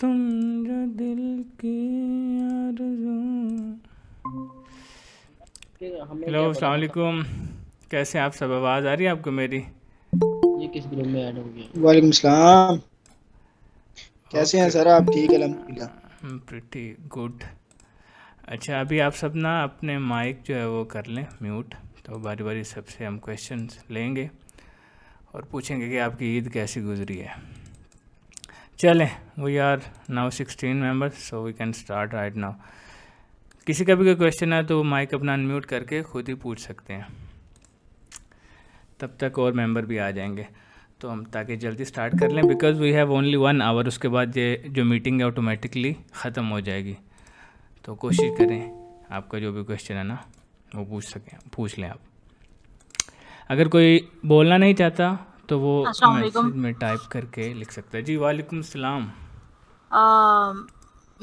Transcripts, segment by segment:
तुम जो दिल की हेलो अस्सलाम कैसे आप सब आवाज़ आ रही है आपको मेरी ये किस ग्रुप में ऐड हो गया वालेकुम सलाम कैसे हैं सर आप ठीक है प्रिटी गुड अच्छा अभी आप सब ना अपने माइक जो है वो कर लें म्यूट तो बारी बारी सबसे हम क्वेश्चन लेंगे और पूछेंगे कि आपकी ईद कैसी गुजरी है चलें we are now sixteen member so we can start right now किसी का भी कोई क्वेश्चन है तो माइक अपना अनम्यूट करके खुद ही पूछ सकते हैं तब तक और मेंबर भी आ जाएंगे तो हम ताकि जल्दी स्टार्ट कर लें because we have only one hour उसके बाद ये जो मीटिंग है ऑटोमेटिकली ख़त्म हो जाएगी तो कोशिश करें आपका जो भी क्वेश्चन है ना वो पूछ सकें पूछ लें आप अगर कोई बोलना नहीं चाहता तो वो मैसेज में टाइप करके लिख सकता है जी वालेकुम सलाम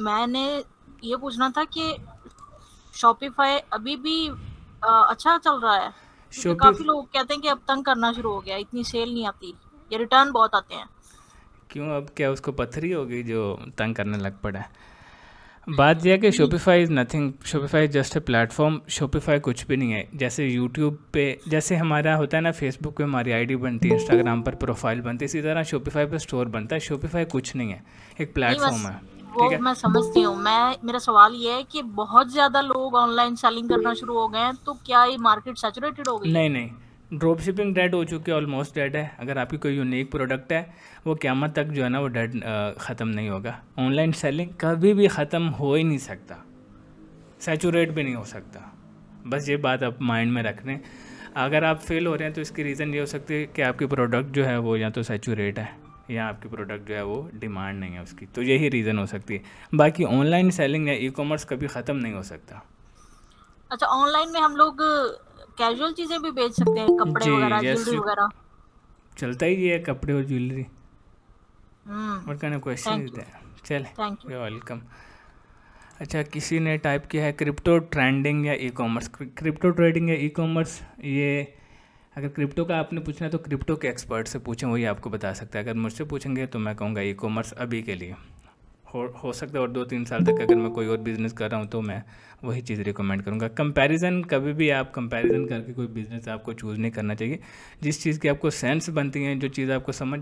मैंने ये पूछना था कि शॉपिफाई अभी भी आ, अच्छा चल रहा है Shopify... काफी लोग कहते हैं कि अब तंग करना शुरू हो गया इतनी सेल नहीं आती ये रिटर्न बहुत आते हैं क्यों अब क्या उसको पत्थरी होगी जो तंग करने लग पड़ा है बात यह कि Shopify is nothing Shopify just a platform Shopify कुछ भी नहीं है जैसे यूट्यूब पे जैसे हमारा होता है ना फेसबुक पे हमारी आईडी बनती है इंस्टाग्राम पर प्रोफाइल बनती है इसी तरह शोपीफाई पे स्टोर बनता है शोपीफाई कुछ नहीं है एक प्लेटफॉर्म है वो मैं समझती हूँ मैं मेरा सवाल ये है कि बहुत ज्यादा लोग ऑनलाइन सेलिंग करना शुरू हो गए हैं तो क्या ये मार्केट सेचुरेटेड हो गई नहीं नहीं ड्रॉप शिपिंग डेड हो चुकी है ऑलमोस्ट डेड है अगर आपकी कोई यूनिक प्रोडक्ट है वो क्यामत तक जो है ना वो डेड ख़त्म नहीं होगा ऑनलाइन सेलिंग कभी भी ख़त्म हो ही नहीं सकता सेचूरेट भी नहीं हो सकता बस ये बात आप माइंड में रख लें अगर आप फेल हो रहे हैं तो इसकी रीज़न ये हो सकती है कि आपकी प्रोडक्ट जो है वो या तो सेचूरेट है या आपकी प्रोडक्ट जो है वो डिमांड नहीं है उसकी तो यही रीज़न हो सकती है बाकी ऑनलाइन सेलिंग या ई कॉमर्स कभी ख़त्म नहीं हो सकता अच्छा ऑनलाइन में हम लोग कैजुअल चीजें भी बेच सकते हैं कपड़े वगैरह ज्वेलरी वगैरह चलता ही है कपड़े और ज्वेलरी हम्म, और कहना क्वेश्चन चल वेलकम अच्छा किसी ने टाइप किया है क्रिप्टो ट्रेंडिंग या ई कॉमर्स क्रिप्टो ट्रेडिंग या ई कॉमर्स ये अगर क्रिप्टो का आपने पूछना है तो क्रिप्टो के एक्सपर्ट से पूछें वही आपको बता सकता है अगर मुझसे पूछेंगे तो मैं कहूँगा ई कॉमर्स अभी के लिए हो हो सकता है और दो तीन साल तक अगर मैं कोई और बिज़नेस कर रहा हूँ तो मैं वही चीज़ रिकमेंड करूँगा कंपैरिजन कभी भी आप कंपैरिजन करके कोई बिज़नेस आपको चूज़ नहीं करना चाहिए जिस चीज़ की आपको सेंस बनती है जो चीज़ आपको समझ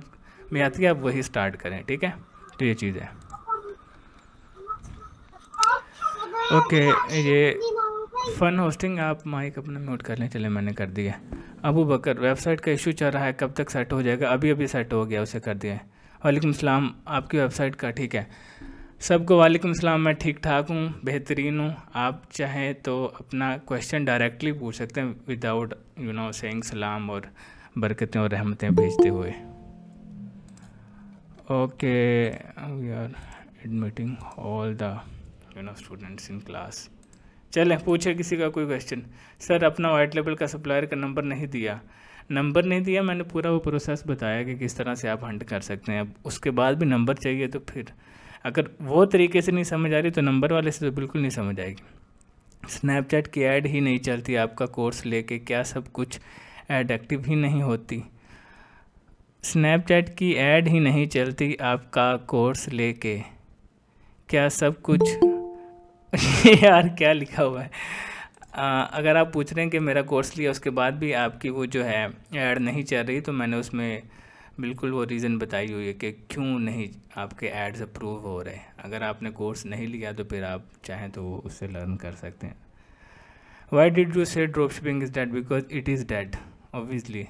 में आती है आप वही स्टार्ट करें ठीक है तो ये चीज़ है ओके ये फ़न होस्टिंग आप माइक अपना म्यूट कर लें चले मैंने कर दिया अबू बकर वेबसाइट का इशू चल रहा है कब तक सेट हो जाएगा अभी अभी सेट हो गया उसे कर दिया है वालेकुम सलाम आपकी वेबसाइट का ठीक है सबको वालेकुम सलाम मैं ठीक ठाक हूँ बेहतरीन हूँ आप चाहें तो अपना क्वेश्चन डायरेक्टली पूछ सकते हैं विदाउट यू नो सेइंग सलाम और बरकतें और रहमतें भेजते हुए okay we are admitting all the you know students in class चलें पूछे किसी का कोई क्वेश्चन सर अपना वाइट लेबल का सप्लायर का नंबर नहीं दिया नंबर नहीं दिया मैंने पूरा वो प्रोसेस बताया कि किस तरह से आप हंट कर सकते हैं अब उसके बाद भी नंबर चाहिए तो फिर अगर वो तरीके से नहीं समझ आ रही तो नंबर वाले से तो बिल्कुल नहीं समझ आएगी स्नैपचैट की ऐड ही नहीं चलती आपका कोर्स लेके क्या सब कुछ ऐड एक्टिव ही नहीं होती स्नैपचैट की ऐड ही नहीं चलती आपका कोर्स लेके क्या सब कुछ यार क्या लिखा हुआ है अगर आप पूछ रहे हैं कि मेरा कोर्स लिया उसके बाद भी आपकी वो जो है ऐड नहीं चल रही तो मैंने उसमें बिल्कुल वो रीज़न बताई हुई है कि क्यों नहीं आपके एड्स अप्रूव हो रहे हैं अगर आपने कोर्स नहीं लिया तो फिर आप चाहें तो वो उससे लर्न कर सकते हैं why did you say drop shipping is dead because it is dead obviously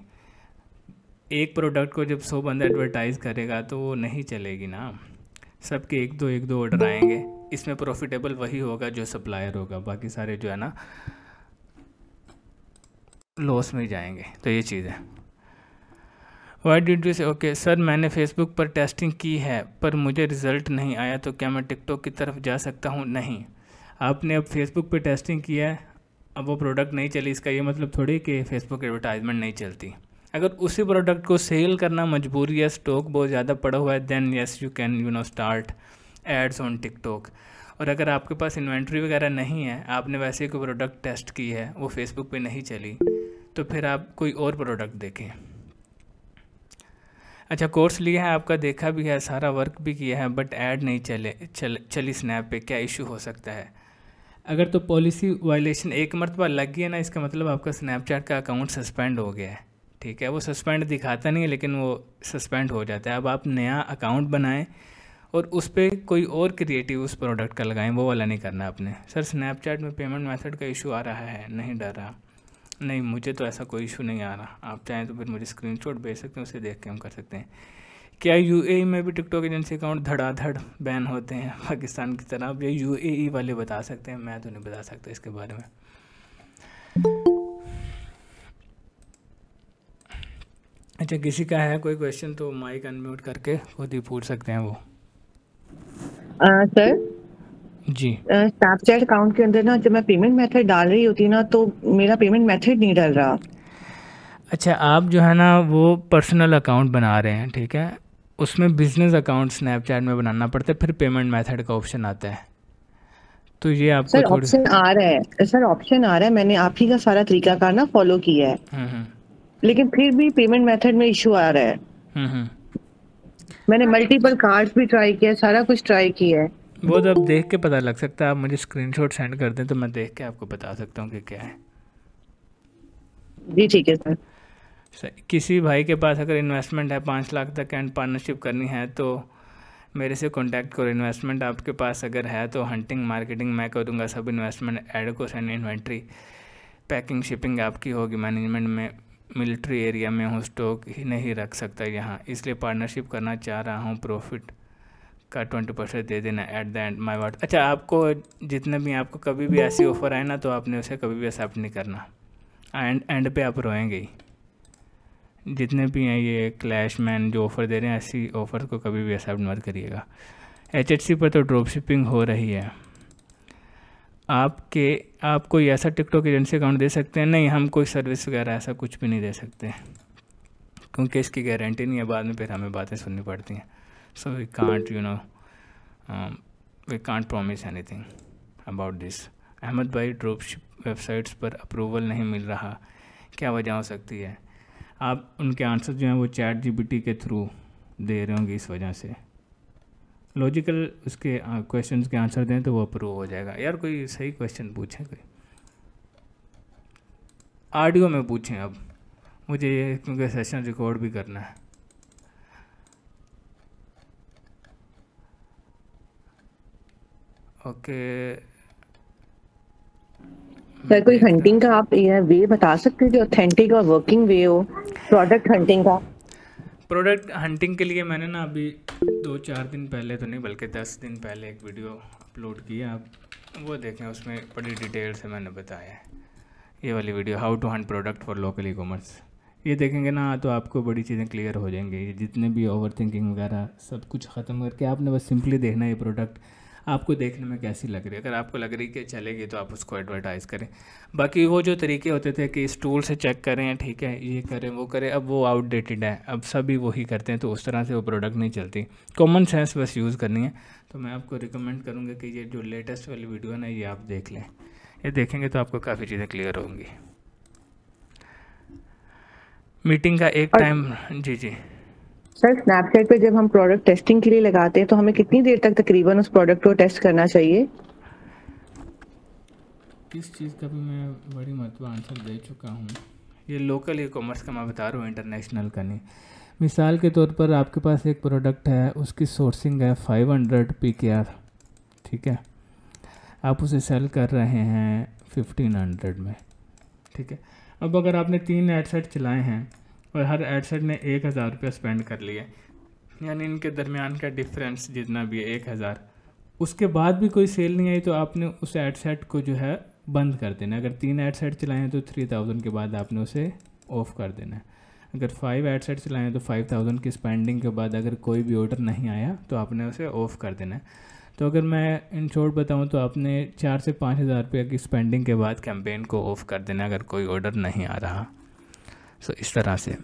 एक प्रोडक्ट को जब सौ बंदा एडवर्टाइज़ करेगा तो वो नहीं चलेगी ना सबके एक दो एक दो ऑर्डर आएंगे इसमें प्रॉफिटेबल वही होगा जो सप्लायर होगा बाकी सारे जो है ना लॉस में जाएंगे तो ये चीज़ है why did you say okay sir मैंने फेसबुक पर टेस्टिंग की है पर मुझे रिज़ल्ट नहीं आया तो क्या मैं टिकटॉक की तरफ जा सकता हूँ नहीं आपने अब फेसबुक पर टेस्टिंग किया है अब वो प्रोडक्ट नहीं चली इसका ये मतलब थोड़ी कि फेसबुक एडवर्टाइजमेंट नहीं चलती अगर उसी प्रोडक्ट को सेल करना मजबूरी है स्टॉक बहुत ज़्यादा पड़ा हुआ है then yes you can you know start ads on TikTok और अगर आपके पास इन्वेंट्री वगैरह नहीं है आपने वैसे कोई प्रोडक्ट टेस्ट की है वो फेसबुक पे नहीं चली तो फिर आप कोई और प्रोडक्ट देखें अच्छा कोर्स लिया है आपका देखा भी है सारा वर्क भी किया है बट ऐड नहीं चले चल चली स्नैप पे क्या इशू हो सकता है अगर तो पॉलिसी वायलेशन एक मरतबा लग गया ना इसका मतलब आपका स्नैपचैट का अकाउंट सस्पेंड हो गया है ठीक है वो सस्पेंड दिखाता नहीं है लेकिन वो सस्पेंड हो जाता है अब आप नया अकाउंट बनाएं और उस पर कोई और क्रिएटिव उस प्रोडक्ट का लगाएं वो वाला नहीं करना आपने सर स्नैपचैट में पेमेंट मेथड का इशू आ रहा है नहीं डर रहा नहीं मुझे तो ऐसा कोई इशू नहीं आ रहा आप चाहें तो फिर मुझे स्क्रीन भेज सकते हैं उसे देख के हम कर सकते हैं क्या यू e में भी टिकटॉक एजेंसी अकाउंट धड़ाधड़ बैन होते हैं पाकिस्तान की तरह आप ये यू e वाले बता सकते हैं मैं तो नहीं बता सकता इसके बारे में अच्छा किसी का है कोई क्वेश्चन तो माइक अनम्यूट करके खुद ही पूछ सकते हैं वो सर जी स्नैपचैट अकाउंट के अंदर ना जब मैं पेमेंट मेथड डाल रही होती ना तो मेरा पेमेंट मेथड नहीं डाल रहा अच्छा आप जो है ना वो पर्सनल अकाउंट बना रहे हैं ठीक है उसमें बिजनेस अकाउंट स्नैपचैट में बनाना पड़ता है फिर पेमेंट मेथड का ऑप्शन आता है तो ये आपको सर ऑप्शन आ रहा है सर ऑप्शन आ रहा है मैंने आप ही का सारा तरीका कार ना फॉलो किया है हम्म, हम्म। लेकिन फिर भी पेमेंट मेथड में इशू आ रहा है हम्म, मैंने मल्टीपल कार्ड्स भी ट्राई किया सारा कुछ ट्राई किया है वो तो आप देख के पता लग सकता है आप मुझे स्क्रीनशॉट सेंड कर दें तो मैं देख के आपको बता सकता हूँ कि क्या है जी ठीक है सर किसी भाई के पास अगर इन्वेस्टमेंट है पाँच लाख तक एंड पार्टनरशिप करनी है तो मेरे से कांटेक्ट करो इन्वेस्टमेंट आपके पास अगर है तो हंटिंग मार्केटिंग मैं करूँगा सब इन्वेस्टमेंट एड को सेंड इन्वेंट्री पैकिंग शिपिंग आपकी होगी मैनेजमेंट में मिलिट्री एरिया में हूँ स्टॉक ही नहीं रख सकता यहाँ इसलिए पार्टनरशिप करना चाह रहा हूँ प्रॉफिट का ट्वेंटी परसेंट दे देना at the end my what अच्छा आपको जितने भी आपको कभी भी ऐसी ऑफ़र आए ना तो आपने उसे कभी भी एक्सेप्ट नहीं करना एंड एंड पे आप रोएंगे ही जितने भी हैं ये क्लैश मैन जो ऑफ़र दे रहे हैं ऐसी ऑफ़र को कभी भी एक्सेप्ट मत करिएगा एच पर तो ड्रॉप शिपिंग हो रही है आपके आप कोई ऐसा टिकटॉक एजेंसी अकाउंट दे सकते हैं नहीं हम कोई सर्विस वगैरह ऐसा कुछ भी नहीं दे सकते क्योंकि इसकी गारंटी नहीं है बाद में फिर हमें बातें सुननी पड़ती हैं so we can't you know we can't promise anything about this Ahmed भाई ड्रोप वेबसाइट्स पर अप्रूवल नहीं मिल रहा क्या वजह हो सकती है आप उनके आंसर जो हैं वो चैट जी के थ्रू दे रहे होंगे इस वजह से लॉजिकल उसके क्वेश्चंस के आंसर दें तो वो अप्रूव हो जाएगा यार कोई सही क्वेश्चन पूछें कोई ऑडियो में पूछें अब मुझे ये क्योंकि सेशन रिकॉर्ड भी करना है ओके सर कोई हंटिंग का आप ये वे बता सकते हैं जो ऑथेंटिक और वर्किंग वे हो प्रोडक्ट हंटिंग का प्रोडक्ट हंटिंग के लिए मैंने ना अभी दो चार दिन पहले तो नहीं बल्कि दस दिन पहले एक वीडियो अपलोड किया आप वो देखें उसमें बड़ी डिटेल से मैंने बताया है ये वाली video how to hunt product for local e commerce ये देखेंगे ना तो आपको बड़ी चीज़ें क्लियर हो जाएंगी जितने भी ओवर थिंकिंग वगैरह सब कुछ ख़त्म करके आपने बस सिंपली देखना है ये प्रोडक्ट आपको देखने में कैसी लग रही है अगर आपको लग रही कि चलेगी तो आप उसको एडवर्टाइज़ करें बाकी वो जो तरीके होते थे कि इस टूल से चेक करें ठीक है ये करें वो करें अब वो आउटडेटेड है अब सभी वही करते हैं तो उस तरह से वो प्रोडक्ट नहीं चलती कॉमन सेंस बस यूज़ करनी है तो मैं आपको रिकमेंड करूँगा कि ये जो लेटेस्ट वाली वीडियो है ना ये आप देख लें ये देखेंगे तो आपको काफ़ी चीज़ें क्लियर होंगी मीटिंग का एक टाइम जी जी सर स्नैपचैट पे जब हम प्रोडक्ट टेस्टिंग के लिए लगाते हैं तो हमें कितनी देर तक तकरीबन उस प्रोडक्ट को टेस्ट करना चाहिए किस चीज़ का भी मैं बड़ी महत्व आंसर दे चुका हूँ ये लोकल ई कॉमर्स का मैं बता रहा हूँ इंटरनेशनल का नहीं मिसाल के तौर पर आपके पास एक प्रोडक्ट है उसकी सोर्सिंग है 500 हंड्रेड पी के आर ठीक है आप उसे सेल कर रहे हैं 1500 में ठीक है अब अगर आपने तीन एडसेट चलाए हैं और हर एडसेट ने एक हज़ार रुपये स्पेंड कर लिए यानी इनके दरमियान का डिफरेंस जितना भी है एक हज़ार उसके बाद भी कोई सेल नहीं आई तो आपने उस एडसेट को जो है बंद कर देना अगर तीन एडसेट चलाएँ तो थ्री थाउजेंड के बाद आपने उसे ऑफ़ कर देना है अगर फाइव एडसेट चलाएँ तो फाइव थाउजेंड की स्पेंडिंग के बाद अगर कोई भी ऑर्डर नहीं आया तो आपने उसे ऑफ़ कर देना है तो अगर मैं इन शॉर्ट बताऊँ तो आपने चार से पाँच हज़ार रुपये की स्पेंडिंग के बाद कैंपेन को ऑफ़ कर देना अगर कोई ऑर्डर नहीं आ रहा सो इस तरह से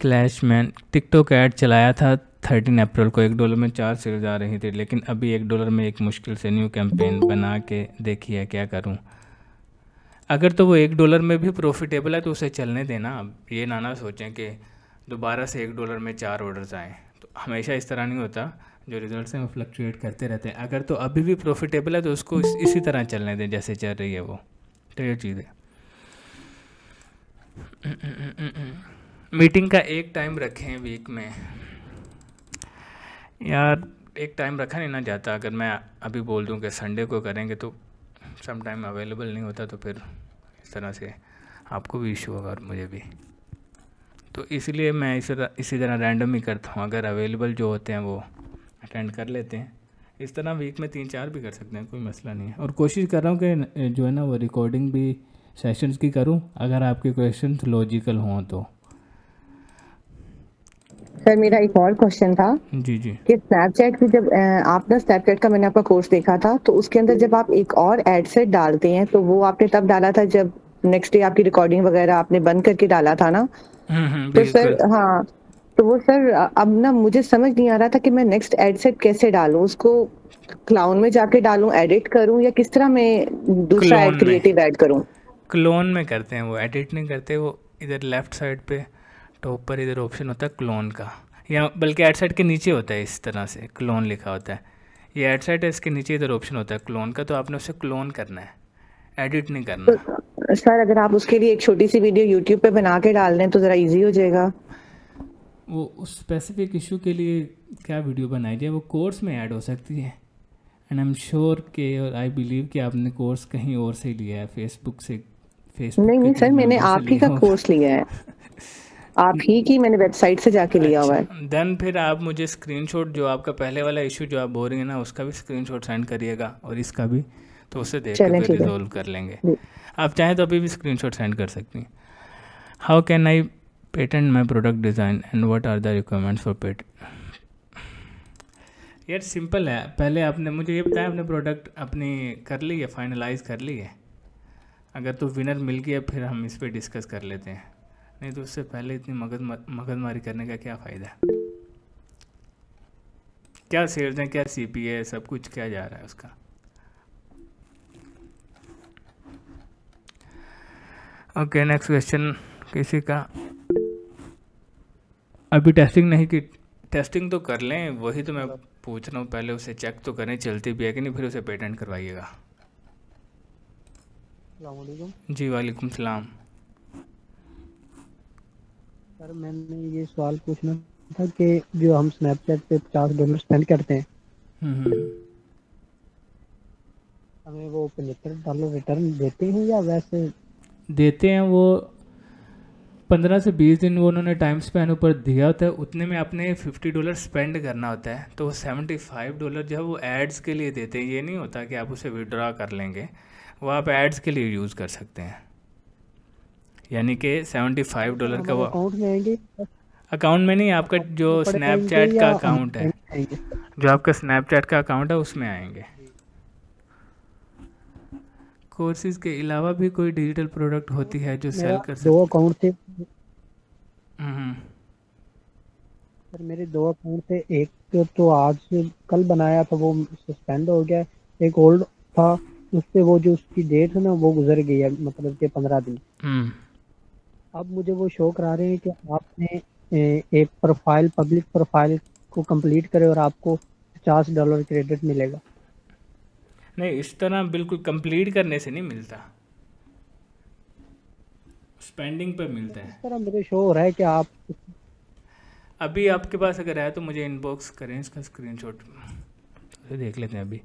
क्लैश मैन टिकटॉक ऐड चलाया था थर्टीन अप्रैल को एक डॉलर में चार सीट आ रही थी लेकिन अभी एक डॉलर में एक मुश्किल से न्यू कैंपेन बना के देखी है क्या करूं अगर तो वो एक डॉलर में भी प्रॉफिटेबल है तो उसे चलने देना ये ना ना सोचें कि दोबारा से एक डॉलर में चार ऑर्डर्स आएँ तो हमेशा इस तरह नहीं होता जो रिज़ल्ट हैं वो फ्लक्चुएट करते रहते हैं अगर तो अभी भी प्रॉफिटेबल है तो उसको इस, इसी तरह चलने दें जैसे चल रही है वो तो ये चीज़ है मीटिंग का एक टाइम रखें वीक में यार एक टाइम रखा नहीं ना जाता अगर मैं अभी बोल दूं कि संडे को करेंगे तो सम टाइम अवेलेबल नहीं होता तो फिर इस तरह से आपको भी इशू होगा और मुझे भी तो इसलिए मैं इस तरह इसी तरह रैंडम ही करता हूँ अगर अवेलेबल जो होते हैं वो अटेंड कर लेते हैं इस तरह वीक में तीन चार भी कर सकते हैं कोई मसला नहीं है और कोशिश कर रहा हूँ कि जो है ना वो रिकॉर्डिंग भी सेशंस की करूं अगर आपके क्वेश्चंस लॉजिकल हों तो सर मेरा एक और क्वेश्चन था जी जी कि स्नैपचैट में जब आपने स्नैपचैट का मैंने आपका कोर्स देखा था तो उसके अंदर जब आप एक और एड सेट डालते हैं तो वो आपने तब डाला था जब नेक्स्ट डे आपकी रिकॉर्डिंग वगैरह आपने बंद करके डाला था ना हम्म, हम्म, तो सर हाँ तो वो सर अब ना मुझे समझ नहीं आ रहा था कि मैं नेक्स्ट एड सेट कैसे डालू उसको क्लाउन में जाके डालू एडिट करूं या किस तरह मैं दूसरा एड क्रिएटिव एड करूं क्लोन में करते हैं वो एडिट नहीं करते वो इधर लेफ्ट साइड पे टॉप तो पर इधर ऑप्शन होता है क्लोन का या बल्कि एड साइड के नीचे होता है इस तरह से क्लोन लिखा होता है ये एड साइड है इसके नीचे इधर ऑप्शन होता है क्लोन का तो आपने उसे क्लोन करना है एडिट नहीं करना सर अगर आप उसके लिए एक छोटी सी वीडियो यूट्यूब पे बना के डाल दें तो ज़रा इजी हो जाएगा वो उस स्पेसिफिक इशू के लिए क्या वीडियो बनाई जाए वो कोर्स में ऐड हो सकती है एंड आई एम श्योर के और आई बिलीव कि आपने कोर्स कहीं और से लिया है फेसबुक से नहीं नहीं सर मैंने आप ही का कोर्स लिया है आप ही की मैंने वेबसाइट से जाके लिया हुआ है देन अच्छा, फिर आप मुझे स्क्रीनशॉट जो आपका पहले वाला इशू जो आप बोल रही हैं ना उसका भी स्क्रीनशॉट सेंड करिएगा और इसका भी तो उसे देख के फिर रिजोल्व कर लेंगे आप चाहें तो अभी भी स्क्रीनशॉट सेंड कर सकती हैं how can I patent my product design and what are the requirements for pet यार सिंपल है पहले आपने मुझे ये बताया आपने प्रोडक्ट अपनी कर ली है फाइनलाइज कर ली है अगर तो विनर मिल गया फिर हम इस पर डिस्कस कर लेते हैं नहीं तो उससे पहले इतनी मगज मगजमारी करने का क्या फ़ायदा क्या सेल्स हैं क्या सी पी है सब कुछ क्या जा रहा है उसका ओके नेक्स्ट क्वेश्चन किसी का अभी टेस्टिंग नहीं की टेस्टिंग तो कर लें वही तो मैं पूछ रहा हूँ पहले उसे चेक तो करें चलती भी है कि नहीं फिर उसे पेटेंट करवाइएगा जी वालेकुम सलाम सर मैंने ये सवाल पूछना था कि जो हम स्नैपचैट पे पचास डॉलर स्पेंड करते हैं हम्म, हम्म। हमें वो पचहत्तर डॉलर रिटर्न देते हैं या वैसे देते हैं वो पंद्रह से बीस दिन वो उन्होंने टाइम स्पेन ऊपर दिया होता है उतने में आपने फिफ्टी डॉलर स्पेंड करना होता है तो वो सेवेंटी फाइव डॉलर जो है वो एड्स के लिए देते हैं ये नहीं होता कि आप उसे विड्रा कर लेंगे वो आप एड्स के लिए यूज़ कर सकते हैं यानी कि सेवेंटी फाइव डॉलर का वो अकाउंट में नहीं आपका जो स्नैपचैट का अकाउंट है जो आपका स्नैपचैट का अकाउंट है उसमें आएंगे कोर्सेज के अलावा भी कोई डिजिटल प्रोडक्ट होती है जो सेल कर सकते हैं हम्म। सर मेरे दो अकाउंट थे एक तो आज कल बनाया था वो सस्पेंड हो गया एक ओल्ड था उससे वो जो उसकी डेट है ना वो गुजर गई है मतलब के पंद्रह दिन हम्म। अब मुझे वो शो करा रहे हैं कि आपने एक प्रोफाइल पब्लिक प्रोफाइल को कंप्लीट करे और आपको पचास डॉलर क्रेडिट मिलेगा नहीं इस तरह बिल्कुल कंप्लीट करने से नहीं मिलता स्पेंडिंग पे मिलता है इस तरह मुझे शो हो रहा है कि आप अभी आपके पास अगर है तो मुझे इनबॉक्स करें इसका स्क्रीनशॉट देख लेते हैं अभी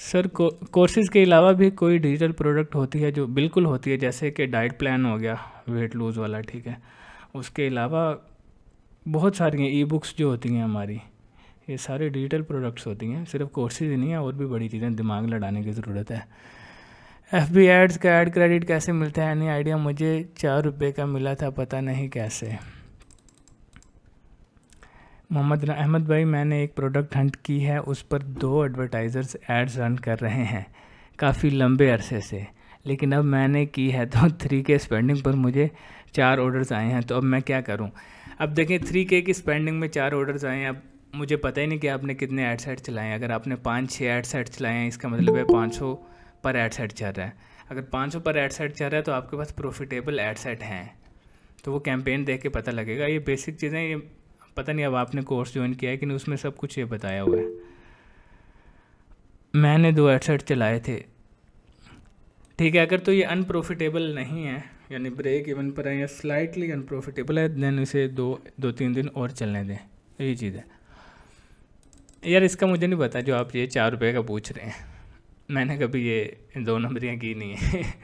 सर कोर्सेज के अलावा भी कोई डिजिटल प्रोडक्ट होती है जो बिल्कुल होती है जैसे कि डाइट प्लान हो गया वेट लूज़ वाला ठीक है उसके अलावा बहुत सारी ई बुक्स जो होती हैं हमारी ये सारे डिजिटल प्रोडक्ट्स होती हैं सिर्फ कोर्सेज ही नहीं है और भी बड़ी चीज़ें दिमाग लड़ाने की ज़रूरत है एफ बी एड्स का एड क्रेडिट कैसे मिलता है यानी आइडिया मुझे चार रुपये का मिला था पता नहीं कैसे मोहम्मद अहमद भाई मैंने एक प्रोडक्ट हंट की है उस पर दो एडवर्टाइज़र्स एड्स रन कर रहे हैं काफ़ी लंबे अरसे से लेकिन अब मैंने की है तो थ्री के स्पेंडिंग पर मुझे चार ऑर्डर्स आए हैं तो अब मैं क्या करूं अब देखें थ्री के की स्पेंडिंग में चार ऑर्डर्स आए हैं अब मुझे पता ही नहीं कि आपने कितने एड सेट चलाए हैं अगर आपने पाँच छः एड सेट चलाए हैं इसका मतलब है पाँच सौ पर एड सेट चल रहा है अगर पाँच सौ पर एड सेट चल रहा है तो आपके पास प्रॉफिटेबल एड सेट हैं तो वो कैंपेन देख के पता लगेगा ये बेसिक चीज़ें ये पता नहीं अब आपने कोर्स ज्वाइन किया है कि नहीं उसमें सब कुछ ये बताया हुआ है मैंने दो हेडसेट चलाए थे ठीक है अगर तो ये अनप्रॉफिटेबल नहीं है यानी ब्रेक इवन पर है या स्लाइटली अनप्रॉफिटेबल है देन इसे दो दो तीन दिन और चलने दें यही चीज़ है यार इसका मुझे नहीं पता जो आप ये चार रुपये का पूछ रहे हैं मैंने कभी ये दो नंबरियाँ की नहीं है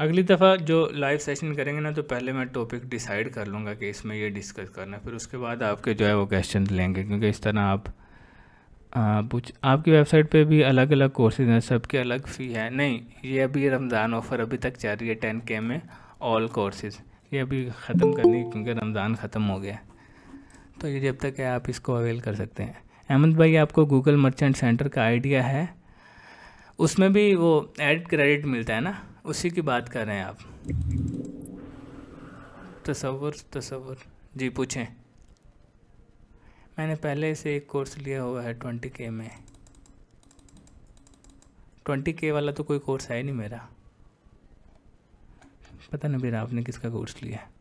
अगली दफ़ा जो लाइव सेशन करेंगे ना तो पहले मैं टॉपिक डिसाइड कर लूँगा कि इसमें ये डिस्कस करना फिर उसके बाद आपके जो है वो क्वेश्चन लेंगे क्योंकि इस तरह आप पूछ आपकी वेबसाइट पे भी अलग अलग कोर्सेज हैं सबके अलग फ़ी है नहीं ये अभी रमज़ान ऑफ़र अभी तक चल रही है टेन के में ऑल कोर्सेज ये अभी ख़त्म करनी क्योंकि रमज़ान ख़त्म हो गया तो ये जब तक है आप इसको अवेल कर सकते हैं अहमद भाई आपको गूगल मर्चेंट सेंटर का आइडिया है उसमें भी वो एड क्रेडिट मिलता है ना उसी की बात कर रहे हैं आप तस्वर तस्वर जी पूछें मैंने पहले से एक कोर्स लिया हुआ है ट्वेंटी के में ट्वेंटी के वाला तो कोई कोर्स है ही नहीं मेरा पता नहीं मेरा आपने किसका कोर्स लिया है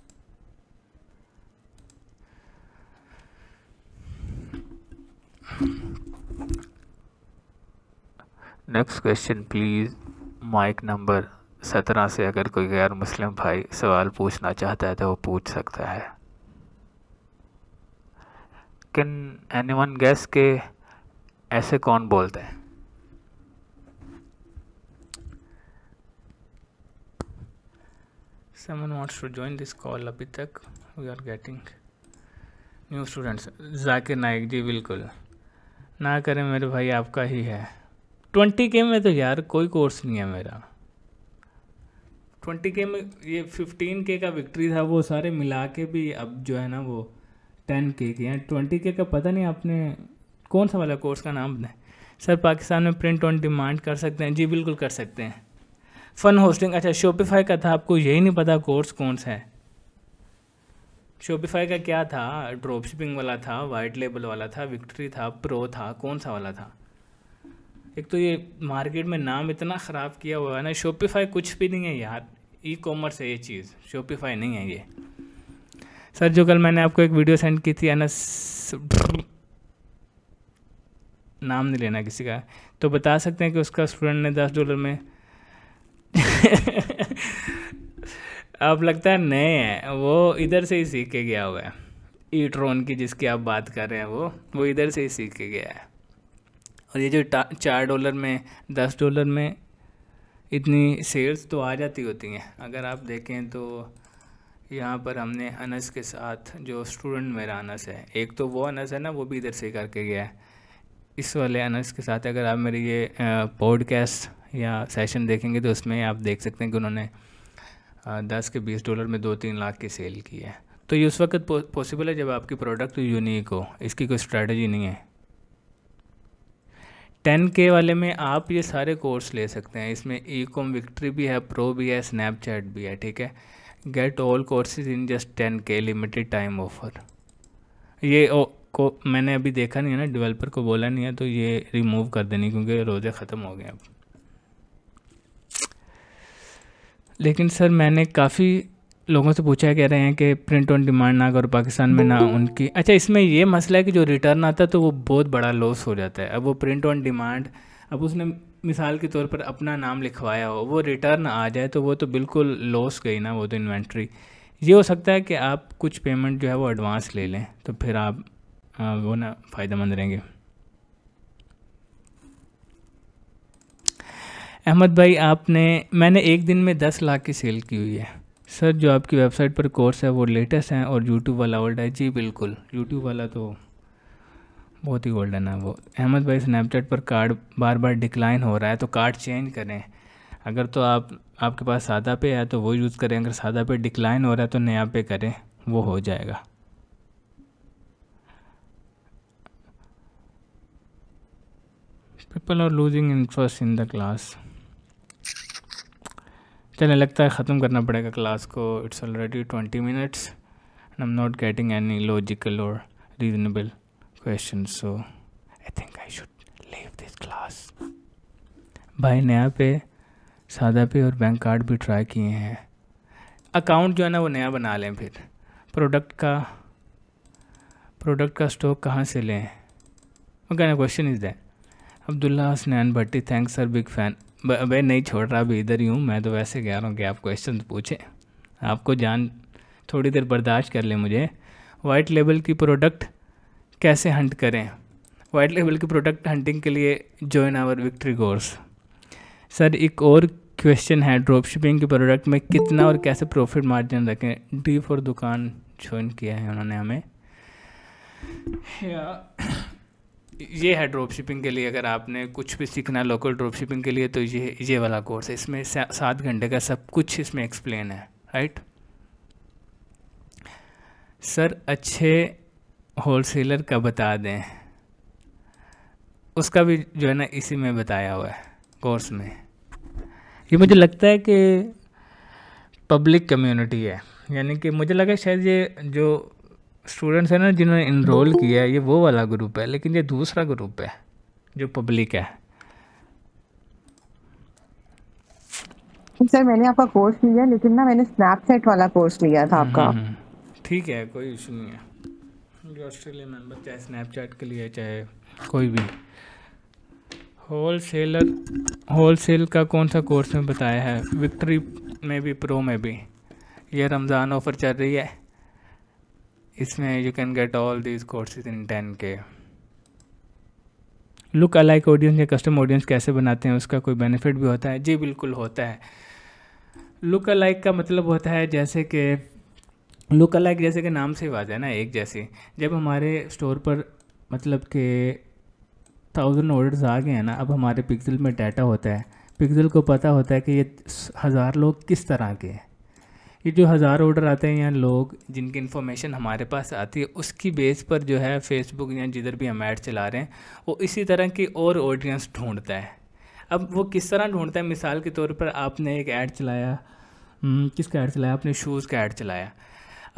next question please mic number सत्रह से अगर कोई गैर मुस्लिम भाई सवाल पूछना चाहता है तो वो पूछ सकता है कैन एनी वन गैस के ऐसे कौन बोलते हैं someone wants to join this call अभी तक we are getting new students Zakir Naik ji बिल्कुल ना करें मेरे भाई आपका ही है ट्वेंटी के में तो यार कोई कोर्स नहीं है मेरा ट्वेंटी के में ये फिफ्टीन के का विक्ट्री था वो सारे मिला के भी अब जो है ना वो टेन के के हैं ट्वेंटी के का पता नहीं आपने कौन सा वाला कोर्स का नाम बनाए सर पाकिस्तान में प्रिंट ऑन डिमांड कर सकते हैं जी बिल्कुल कर सकते हैं फ़न होस्टिंग अच्छा शोपीफाई का था आपको यही नहीं पता कोर्स कौन सा है शोपीफाई का क्या था ड्रॉप शिपिंग वाला था वाइट लेबल वाला था विक्ट्री था प्रो था कौन सा वाला था एक तो ये मार्केट में नाम इतना ख़राब किया हुआ है ना शोपीफाई कुछ भी नहीं है यार ई कॉमर्स है ये चीज़ शोपीफाई नहीं है ये सर जो कल मैंने आपको एक वीडियो सेंड की थी अनस नाम नहीं लेना किसी का तो बता सकते हैं कि उसका स्टूडेंट ने दस डॉलर में अब लगता है नए हैं वो इधर से ही सीख के गया हुआ है ईट्रोन की जिसकी आप बात कर रहे हैं वो वो इधर से ही सीख के गया है और ये जो चार डॉलर में दस डॉलर में इतनी सेल्स तो आ जाती होती हैं अगर आप देखें तो यहाँ पर हमने अनस के साथ जो स्टूडेंट मेरा अनस है एक तो वो अनस है ना वो भी इधर से करके गया है इस वाले अनस के साथ अगर आप मेरे ये पॉडकास्ट या सेशन देखेंगे तो उसमें आप देख सकते हैं कि उन्होंने दस के बीस डॉलर में दो तीन लाख की सेल की है तो ये उस वक्त पॉसिबल है जब आपकी प्रोडक्ट यूनिक हो इसकी कोई स्ट्रैटेजी नहीं है टेन के वाले में आप ये सारे कोर्स ले सकते हैं इसमें ई कॉम विक्ट्री भी है प्रो भी है स्नैपचैट भी है ठीक है get all courses in just ten K limited time offer ये ओ, को मैंने अभी देखा नहीं है ना डेवलपर को बोला नहीं है तो ये रिमूव कर देनी क्योंकि रोज़े ख़त्म हो गए अब लेकिन सर मैंने काफ़ी लोगों से पूछा कह रहे हैं कि प्रिंट ऑन डिमांड ना करो पाकिस्तान में ना उनकी अच्छा इसमें ये मसला है कि जो रिटर्न आता है तो वो बहुत बड़ा लॉस हो जाता है अब वो प्रिंट ऑन डिमांड अब उसने मिसाल के तौर पर अपना नाम लिखवाया हो वो रिटर्न आ जाए तो वो तो बिल्कुल लॉस गई ना वो तो इन्वेंट्री ये हो सकता है कि आप कुछ पेमेंट जो है वो एडवांस ले लें तो फिर आप वो ना फ़ायदेमंद रहेंगे अहमद भाई आपने मैंने एक दिन में दस लाख की सेल की हुई है सर जो आपकी वेबसाइट पर कोर्स है वो लेटेस्ट हैं और यूट्यूब वाला ओल्ड है जी बिल्कुल यूट्यूब वाला तो बहुत ही गोल्डन है वो अहमद भाई स्नैपचैट पर कार्ड बार बार डिक्लाइन हो रहा है तो कार्ड चेंज करें अगर तो आप आपके पास सादा पे है तो वो यूज़ करें अगर सादा पे डिक्लाइन हो रहा है तो नया पे करें वो हो जाएगा people are losing interest in the class चलिए लगता है ख़त्म करना पड़ेगा क्लास को it's already twenty minutes and I am not getting any logical और reasonable question so I think I should leave this class भाई नया पे सादा पे और बैंक कार्ड भी ट्राई किए हैं अकाउंट जो है ना वो नया बना लें फिर प्रोडक्ट का प्रोडक्ट का स्टॉक कहाँ से लें ओके ना question is that Abdullah Hasnain Bhatti thanks sir big fan भाई नहीं छोड़ रहा अभी इधर ही हूँ मैं तो वैसे कह रहा हूँ कि आप क्वेश्चन तो पूछें आपको जान थोड़ी देर बर्दाश्त कर ले मुझे वाइट लेबल की प्रोडक्ट कैसे हंट करें वाइट लेबल की प्रोडक्ट हंटिंग के लिए join our victory course sir एक और क्वेश्चन है ड्रॉप शिपिंग के प्रोडक्ट में कितना और कैसे प्रॉफिट मार्जिन रखें डी फॉर दुकान ज्वाइन किया है उन्होंने हमें या ये है ड्रॉप शिपिंग के लिए अगर आपने कुछ भी सीखना लोकल ड्रॉप शिपिंग के लिए तो ये ये वाला कोर्स है इसमें सात घंटे का सब कुछ इसमें एक्सप्लेन है राइट सर अच्छे होलसेलर का बता दें उसका भी जो है ना इसी में बताया हुआ है कोर्स में ये मुझे लगता है कि पब्लिक कम्युनिटी है यानी कि मुझे लगा शायद ये जो स्टूडेंट्स हैं ना जिन्होंने इनरोल किया है ये वो वाला ग्रुप है लेकिन ये दूसरा ग्रुप है जो पब्लिक है सर मैंने आपका कोर्स लिया लेकिन ना मैंने स्नैपचैट वाला कोर्स लिया था आपका हम्म, हम्म, हम्म। ठीक है कोई इशू नहीं है जो ऑस्ट्रेलिया मेंबर चाहे स्नैपचैट के लिए चाहे कोई भी होल सेलर होल सेल का कौन सा कोर्स में बताया है विक्ट्री में भी प्रो में भी ये रमज़ान ऑफ़र चल रही है इसमें you can get all these courses in ten K look alike audience या कस्टम ऑडियंस कैसे बनाते हैं उसका कोई बेनिफिट भी होता है जी बिल्कुल होता है लुक अलाइक का मतलब होता है जैसे कि लुक अलाइक जैसे कि नाम से ही बात है ना एक जैसी जब हमारे स्टोर पर मतलब के थाउजेंड ऑर्डर्स आ गए हैं ना अब हमारे पिक्सल में डाटा होता है पिक्सल को पता होता है कि ये हज़ार लोग किस तरह के हैं ये जो हज़ार ऑर्डर आते हैं या लोग जिनकी इन्फॉर्मेशन हमारे पास आती है उसकी बेस पर जो है फेसबुक या जिधर भी हम ऐड चला रहे हैं वो इसी तरह की और ऑडियंस ढूंढता है अब वो किस तरह ढूंढता है मिसाल के तौर पर आपने एक ऐड चलाया हम्म, किसका ऐड चलाया आपने शूज़ का ऐड चलाया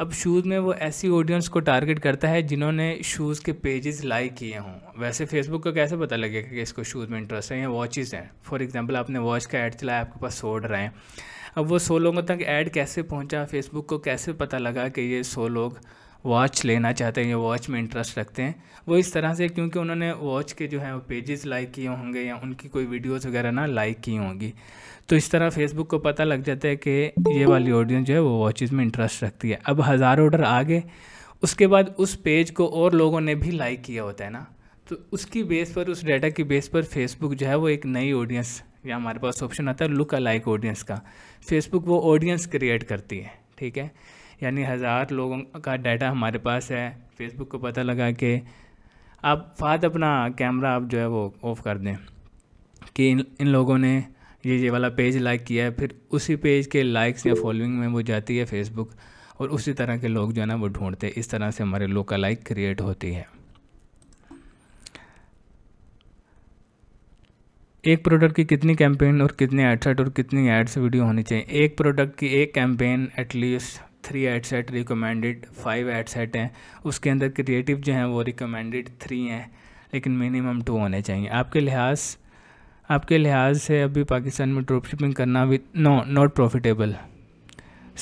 अब शूज़ में वो ऐसी ऑडियंस को टारगेट करता है जिन्होंने शूज़ के पेजेस लाइक किए हों वैसे फेसबुक का कैसे पता लगेगा कि इसको शूज़ में इंटरेस्ट है या वॉचेस हैं फॉर एग्जांपल आपने वॉच का ऐड चलाया आपके पास रहे हैं अब वो सौ लोगों तक ऐड कैसे पहुंचा फेसबुक को कैसे पता लगा कि ये सौ लोग वॉच लेना चाहते हैं या वॉच में इंटरेस्ट रखते हैं वो इस तरह से क्योंकि उन्होंने वॉच के जो है वो पेजेस लाइक किए होंगे या उनकी कोई वीडियोस वगैरह ना लाइक की होंगी तो इस तरह फेसबुक को पता लग जाता है कि ये वाली ऑडियंस जो है वो वॉचेज़ में इंटरेस्ट रखती है अब हज़ार ऑर्डर आ गए उसके बाद उस पेज को और लोगों ने भी लाइक किया होता है ना तो उसकी बेस पर उस डाटा की बेस पर फेसबुक जो है वो एक नई ऑडियंस या हमारे पास ऑप्शन आता है लुक अलाइक ऑडियंस का फेसबुक वो ऑडियंस क्रिएट करती है ठीक है यानी हज़ार लोगों का डाटा हमारे पास है फेसबुक को पता लगा कि आप फात अपना कैमरा आप जो है वो ऑफ कर दें कि इन इन लोगों ने ये ये वाला पेज लाइक किया है फिर उसी पेज के लाइक्स या फॉलोइंग में वो जाती है फेसबुक और उसी तरह के लोग जो है ना वो ढूंढते हैं इस तरह से हमारे लोकल लाइक क्रिएट होती है एक प्रोडक्ट की कितनी कैंपेन और कितने एडसेट और कितनी एड्स वीडियो होनी चाहिए एक प्रोडक्ट की एक campaign at least three ad set recommended five ad set हैं उसके अंदर क्रिएटिव जो हैं वो रिकमेंडेड थ्री हैं लेकिन मिनिमम टू होने चाहिए आपके लिहाज आपके लिहाज से अभी पाकिस्तान में ड्रॉप शिपिंग करना भी नो नॉट प्रॉफिटेबल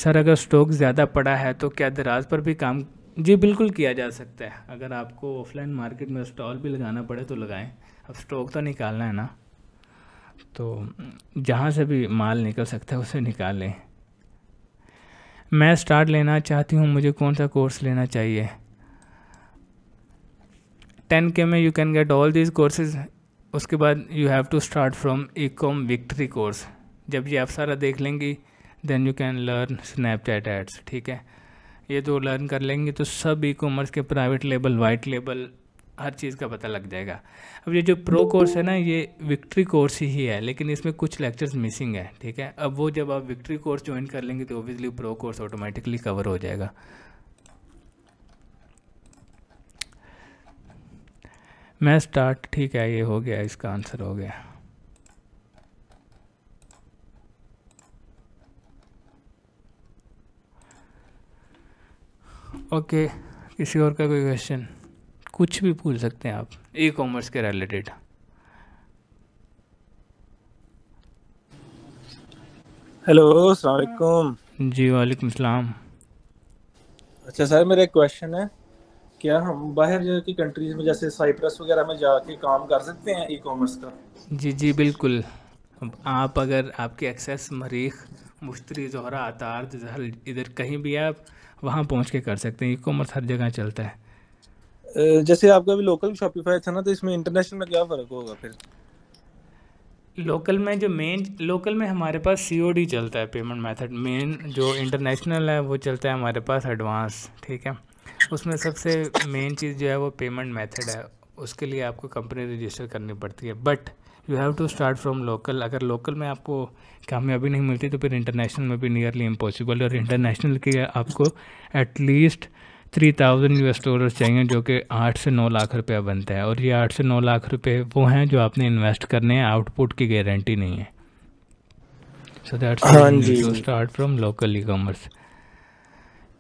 सर अगर स्टॉक ज़्यादा पड़ा है तो क्या दराज पर भी काम जी बिल्कुल किया जा सकता है अगर आपको ऑफलाइन मार्केट में स्टॉल भी लगाना पड़े तो लगाएं अब स्टॉक तो निकालना है ना तो जहाँ से भी माल निकल सकता है उसे निकालें मैं स्टार्ट लेना चाहती हूँ मुझे कौन सा कोर्स लेना चाहिए टेन के में you can get all these courses उसके बाद you have to start from e com victory course जब ये आप सारा देख लेंगी then you can learn Snapchat ads ठीक है ये तो लर्न कर लेंगे तो सब ई कॉमर्स के प्राइवेट लेबल वाइट लेबल हर चीज़ का पता लग जाएगा अब ये जो प्रो कोर्स है ना ये विक्ट्री कोर्स ही है लेकिन इसमें कुछ लेक्चर्स मिसिंग है ठीक है अब वो जब आप विक्ट्री कोर्स ज्वाइन कर लेंगे तो obviously pro course automatically cover हो जाएगा मैं स्टार्ट ठीक है ये हो गया इसका आंसर हो गया ओके किसी और का कोई क्वेश्चन कुछ भी पूछ सकते हैं आप ई कॉमर्स के रिलेटेड हेलो सलामकुम जी वालेकुम सलाम अच्छा सर मेरा एक क्वेश्चन है क्या हम बाहर जो की कंट्रीज में जैसे साइप्रस वगैरह में जाके काम कर सकते हैं ई कॉमर्स का जी जी बिल्कुल आप अगर आपके एक्सेस मरीख मुश्तरी जहरा अतार इधर कहीं भी आप वहाँ पहुँच के कर सकते हैं ई कॉमर्स हर जगह चलता है जैसे आपका अभी लोकल शॉपिफाई था ना तो इसमें इंटरनेशनल में क्या फ़र्क होगा फिर लोकल में जो मेन लोकल में हमारे पास सी चलता है पेमेंट मेथड मेन जो इंटरनेशनल है वो चलता है हमारे पास एडवांस ठीक है उसमें सबसे मेन चीज़ जो है वो पेमेंट मेथड है उसके लिए आपको कंपनी रजिस्टर करनी पड़ती है but you have to start from local अगर लोकल में आपको कामयाबी नहीं मिलती तो फिर इंटरनेशनल में भी नियरली इम्पॉसिबल और इंटरनेशनल के आपको at least three thousand U S dollar चाहिए जो कि आठ से नौ लाख रुपया बनता है और ये आठ से नौ लाख रुपये वो हैं जो आपने इन्वेस्ट करने हैं आउटपुट की गारंटी नहीं है so that's start from local e commerce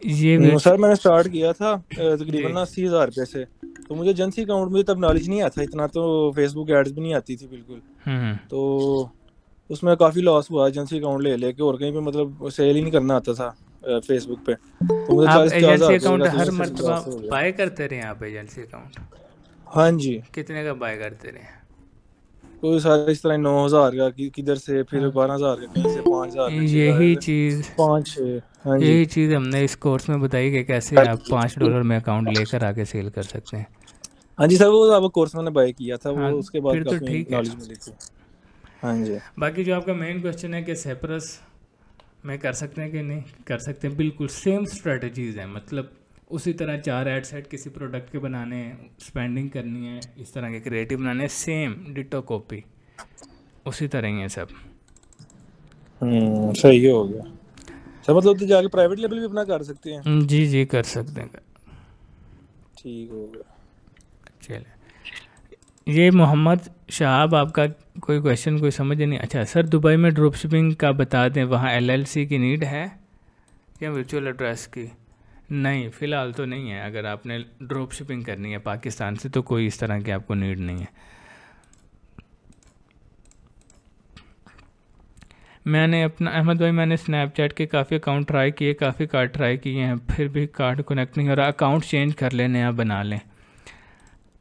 ये सर हम्म, मैंने स्टार्ट किया था तकरीबन अस्सी हज़ार रुपये से तो मुझे जेंसी अकाउंट मुझे तब नॉलेज नहीं आता इतना तो फेसबुक एड्स भी नहीं आती थी बिल्कुल हम्म। तो उसमें काफ़ी लॉस हुआ एजेंसी अकाउंट ले लेके और कहीं पे मतलब सेल ही नहीं करना आता था फेसबुक पे तो मुझे आप एजेंसी अकाउंट हर मर्तबा बाय करते रहे आप एजेंसी अकाउंट हाँ जी कितने का बाय करते रहे कोई सारे इस तरह नौ हजार का किधर से फिर हाँ। बारह हजार का कहीं से पाँच हजार यही चीज पाँच हाँ यही चीज़ हमने इस कोर्स में बताई कि कैसे आप हाँ पाँच डॉलर में अकाउंट लेकर आगे सेल कर सकते हैं हाँ जी सर वो आप कोर्स मैंने बाय किया था वो हाँ, उसके बाद फिर तो ठीक है हाँ जी बाकी जो आपका मेन क्वेश्चन है कि सेपरस मैं कर सकते हैं कि नहीं कर सकते हैं बिल्कुल सेम स्ट्रेटजीज़ हैं मतलब उसी तरह चार एड सेट किसी प्रोडक्ट के बनाने हैं स्पेंडिंग करनी है इस तरह के क्रिएटिव बनाने सेम डिटो कॉपी उसी तरह ही है सब हम्म, सही हो गया सब मतलब तो जाके प्राइवेट लेवल भी अपना कर सकते हैं हम्म, जी जी कर सकते हैं ठीक हो गया ये मोहम्मद शहाब आपका कोई क्वेश्चन कोई समझ नहीं अच्छा सर दुबई में ड्रॉप शिपिंग का बता दें वहाँ एलएलसी की नीड है या वर्चुअल एड्रेस की नहीं फ़िलहाल तो नहीं है अगर आपने ड्रॉप शिपिंग करनी है पाकिस्तान से तो कोई इस तरह की आपको नीड नहीं है मैंने अपना अहमद भाई मैंने स्नैपचैट के काफ़ी अकाउंट ट्राई किए काफ़ी कार्ड ट्राई किए हैं फिर भी कार्ड कनेक्ट नहीं हो रहा अकाउंट चेंज कर लें नया बना लें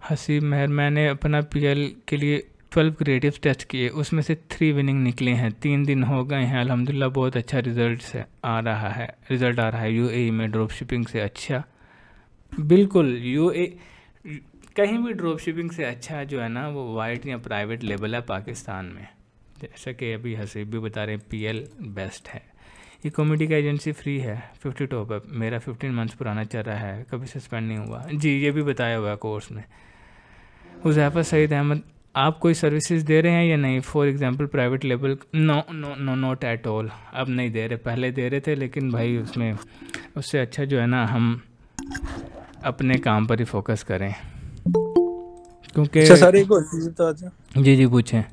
हसीब मेहर मैंने अपना पीएल के लिए ट्वेल्व क्रिएटिव टेस्ट किए उसमें से थ्री विनिंग निकले हैं तीन दिन हो गए हैं अलहमदिल्ला बहुत अच्छा रिज़ल्ट से आ रहा है रिज़ल्ट आ रहा है यू e में ड्रॉप शिपिंग से अच्छा बिल्कुल यू e, कहीं भी ड्रॉप शिपिंग से अच्छा जो है ना वो वाइट या प्राइवेट लेवल है पाकिस्तान में जैसा कि अभी हसीब भी बता रहे हैं पी बेस्ट है ये कॉमेडी का एजेंसी फ्री है फिफ्टी टॉप अप मेरा फिफ्टीन मंथ्स पुराना चल रहा है कभी सस्पेंड नहीं हुआ जी ये भी बताया हुआ है कोर्स में हुजैफा सईद अहमद आप कोई सर्विसेज दे रहे हैं या नहीं for example private level no no no not at all अब नहीं दे रहे पहले दे रहे थे लेकिन भाई उसमें उससे अच्छा जो है ना हम अपने काम पर ही फोकस करें क्योंकि अच्छा, सर एक और जी जी पूछें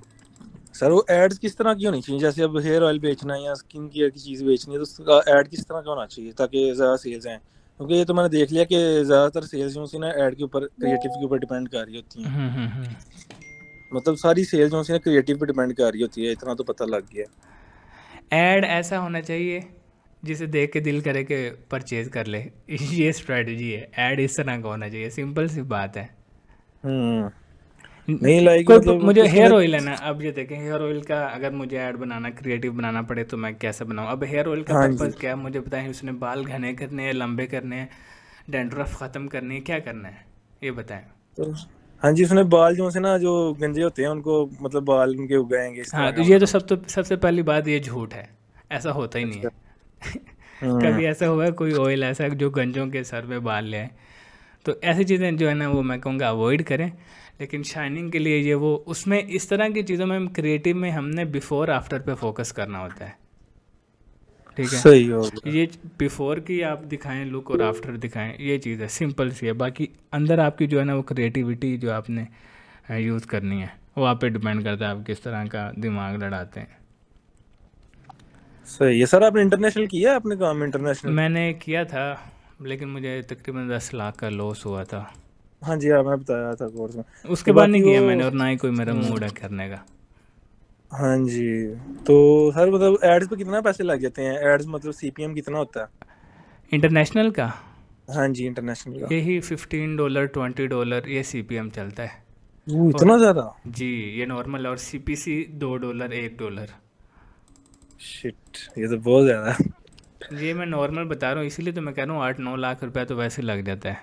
सर वो एड्स किस तरह की होनी चाहिए जैसे अब हेयर ऑयल बेचना है या स्किन केयर की चीज़ बेचनी है तो उसका एड किस तरह का होना चाहिए ताकि ज़्यादा सेल्स आएँ क्योंकि ये तो मैंने देख लिया कि ज़्यादातर सेल्स जो ना ऐड के ऊपर क्रिएटिव के ऊपर डिपेंड कर रही होती हैं हम्म, हम्म, हम्म। मतलब सारी सेल्स जो ना क्रिएटिव पे डिपेंड कर रही होती है इतना तो पता लग गया ऐड ऐसा होना चाहिए जिसे देख के दिल करे के परचेज कर ले ये स्ट्रेटजी है ऐड इस तरह का होना चाहिए सिंपल सी बात है हम्म नहीं लाइक मतलब मुझे हेयर ऑयल है ना अब ये देखें हेयर ऑयल का अगर मुझे ऐड बनाना क्रिएटिव बनाना पड़े तो मैं कैसे बनाऊं अब हेयर ऑयल का हाँ पर्पज़ क्या है मुझे बताएं उसने बाल घने करने हैं लंबे करने हैं डेंड्रफ ख़त्म करने हैं क्या करना है ये बताएं तो हाँ जी उसने बाल जो से ना जो गंजे होते हैं उनको मतलब बाल उनके उगाएंगे हाँ तो ये तो मतलब। सब तो सबसे पहली बात ये झूठ है ऐसा होता ही नहीं अच्छा। है हाँ। कभी ऐसा हुआ है कोई ऑयल ऐसा जो गंजों के सर पे बाल ले आए तो ऐसी चीज़ें जो है ना वो मैं कहूँगा अवॉइड करें लेकिन शाइनिंग के लिए ये वो उसमें इस तरह की चीज़ों में क्रिएटिव में हमने बिफोर आफ्टर पे फोकस करना होता है ठीक है सही होगा ये बिफोर की आप दिखाएं लुक और आफ्टर दिखाएं ये चीज़ है सिंपल सी है बाकी अंदर आपकी जो है ना वो क्रिएटिविटी जो आपने यूज़ करनी है वो आप पे डिपेंड करता है आप किस तरह का दिमाग लड़ाते हैं सही है सर आपने इंटरनेशनल किया आपने काम इंटरनेशनल मैंने किया था लेकिन मुझे तकरीबन दस लाख का लॉस हुआ था हाँ जी हाँ मैं बताया था कोर्स में उसके तो बाद नहीं किया मैंने और ना ही कोई मेरा मूड है करने का हाँ जी तो सर मतलब एड्स पे कितना पैसे लग जाते हैं एड्स मतलब सीपीएम कितना होता है इंटरनेशनल का हाँ जी इंटरनेशनल का यही फिफ्टीन डॉलर ट्वेंटी डॉलर ये सीपीएम चलता है इतना ज़्यादा जी ये नॉर्मल और सीपीसी दो डॉलर एक डॉलर शिट ये तो बहुत ज़्यादा ये मैं नॉर्मल बता रहा हूँ इसीलिए तो मैं कह रहा हूँ आठ नौ लाख रुपया तो वैसे लग जाता है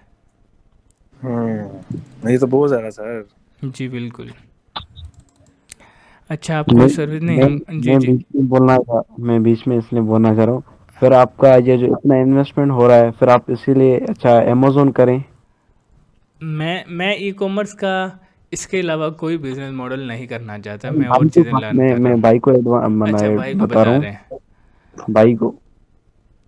हम्म, नहीं तो बहुत ज़्यादा सर जी बिल्कुल अच्छा आपको सर्विस नहीं मैं, जी मैं जी बोलना था मैं बीच में इसलिए बोलना चाह रहा हूँ फिर आपका ये जो इतना इन्वेस्टमेंट हो रहा है फिर आप इसीलिए अच्छा अमेजोन करें मैं मैं ई कॉमर्स का इसके अलावा कोई बिजनेस मॉडल नहीं करना चाहता मैं और तो चीजें लाना मैं अच्छा, मैं भाई को एडवांस अच्छा, भाई बता रहा हूं भाई को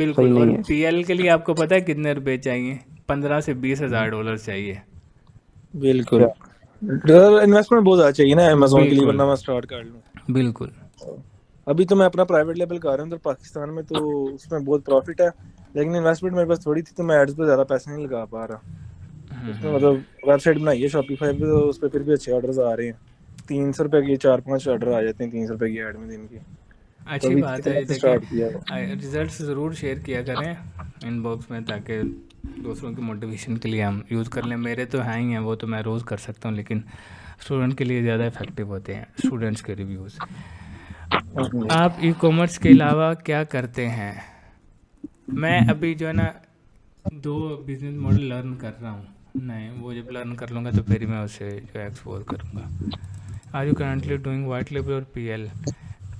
बिल्कुल और पीएल के लिए आपको पता है कितने रुपए चाहिए पंद्रह से बीस हजार डॉलर चाहिए बिल्कुल इन्वेस्टमेंट बहुत ज्यादा चाहिए ना अमेजोन के लिए वरना मैं स्टार्ट कर लूँ बिल्कुल अभी तो मैं अपना प्राइवेट लेवल कर रहा हूँ पाकिस्तान में तो उसमें बहुत प्रॉफिट है लेकिन इन्वेस्टमेंट मेरे पास थोड़ी थी तो मैं एड्स पे ज्यादा पैसे नहीं लगा पा रहा हम्म। मतलब वेबसाइट बनाई है शॉपिफाई पे तो उस पर फिर भी अच्छे ऑर्डर आ रहे हैं तीन सौ रुपए के चार पाँच ऑर्डर आ जाते हैं तीन सौ रुपए की एड में दिन की अच्छी बात है रिजल्ट ज़रूर शेयर किया करें इनबॉक्स में ताकि दूसरों की मोटिवेशन के लिए हम यूज़ कर लें मेरे तो हैं ही हैं वो तो मैं रोज़ कर सकता हूँ लेकिन स्टूडेंट के लिए ज़्यादा इफेक्टिव होते हैं स्टूडेंट्स के रिव्यूज़ आप ई कॉमर्स के अलावा क्या करते हैं मैं अभी जो है ना दो बिजनेस मॉडल लर्न कर रहा हूँ नहीं वो जब लर्न कर लूँगा तो फिर मैं उसे जो एक्सप्लोर करूँगा are you currently doing white label और P L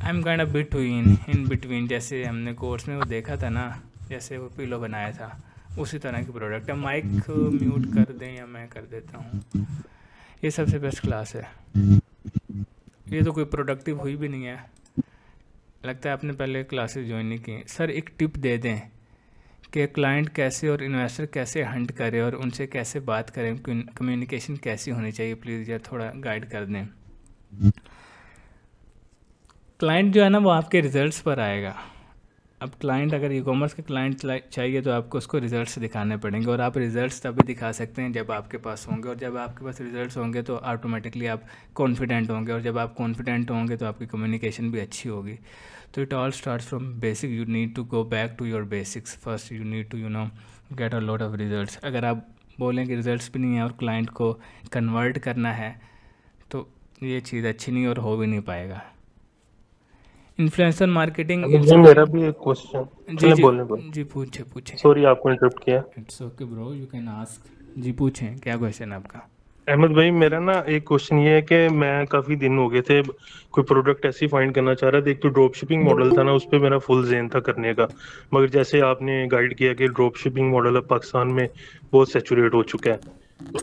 I am kind of between in between जैसे हमने कोर्स में वो देखा था ना जैसे वो पिलो बनाया था उसी तरह की प्रोडक्ट है माइक म्यूट कर दें या मैं कर देता हूँ ये सबसे बेस्ट क्लास है ये तो कोई प्रोडक्टिव हुई भी नहीं है लगता है आपने पहले क्लासेस ज्वाइन नहीं की सर एक टिप दे दें कि क्लाइंट कैसे और इन्वेस्टर कैसे हंट करें और उनसे कैसे बात करें कम्युनिकेशन कैसी होनी चाहिए प्लीज़ या थोड़ा गाइड कर दें क्लाइंट जो है ना वो आपके रिजल्ट्स पर आएगा अब क्लाइंट अगर ई कॉमर्स के क्लाइंट चाहिए तो आपको उसको रिजल्ट्स दिखाने पड़ेंगे और आप रिजल्ट्स तभी दिखा सकते हैं जब आपके पास होंगे और जब आपके पास रिजल्ट्स होंगे तो ऑटोमेटिकली आप कॉन्फिडेंट होंगे और जब आप कॉन्फिडेंट होंगे तो आपकी कम्युनिकेशन भी अच्छी होगी तो it all start from basic you need to go back to your basics first you need to you know get a lot of result अगर आप बोलें कि रिज़ल्ट भी नहीं है और क्लाइंट को कन्वर्ट करना है तो ये चीज़ अच्छी नहीं और हो भी नहीं पाएगा इन्फ्लुएंसर मार्केटिंग जी मेरा भी एक क्वेश्चन जी जी बोलने बोल जी पूछे पूछे सॉरी आपको इंटरप्ट किया it's okay bro you can ask जी पूछे क्या क्वेश्चन है आपका अहमद भाई मेरा ना एक क्वेश्चन ये है कि मैं काफ़ी दिन हो गए थे कोई प्रोडक्ट ऐसी फाइंड करना चाह रहा था एक तो ड्रॉप शिपिंग मॉडल था ना उस पर मेरा फुल जेन था करने का मगर जैसे आपने गाइड किया कि ड्रॉप शिपिंग मॉडल अब पाकिस्तान में बहुत सेचुरेट हो चुका है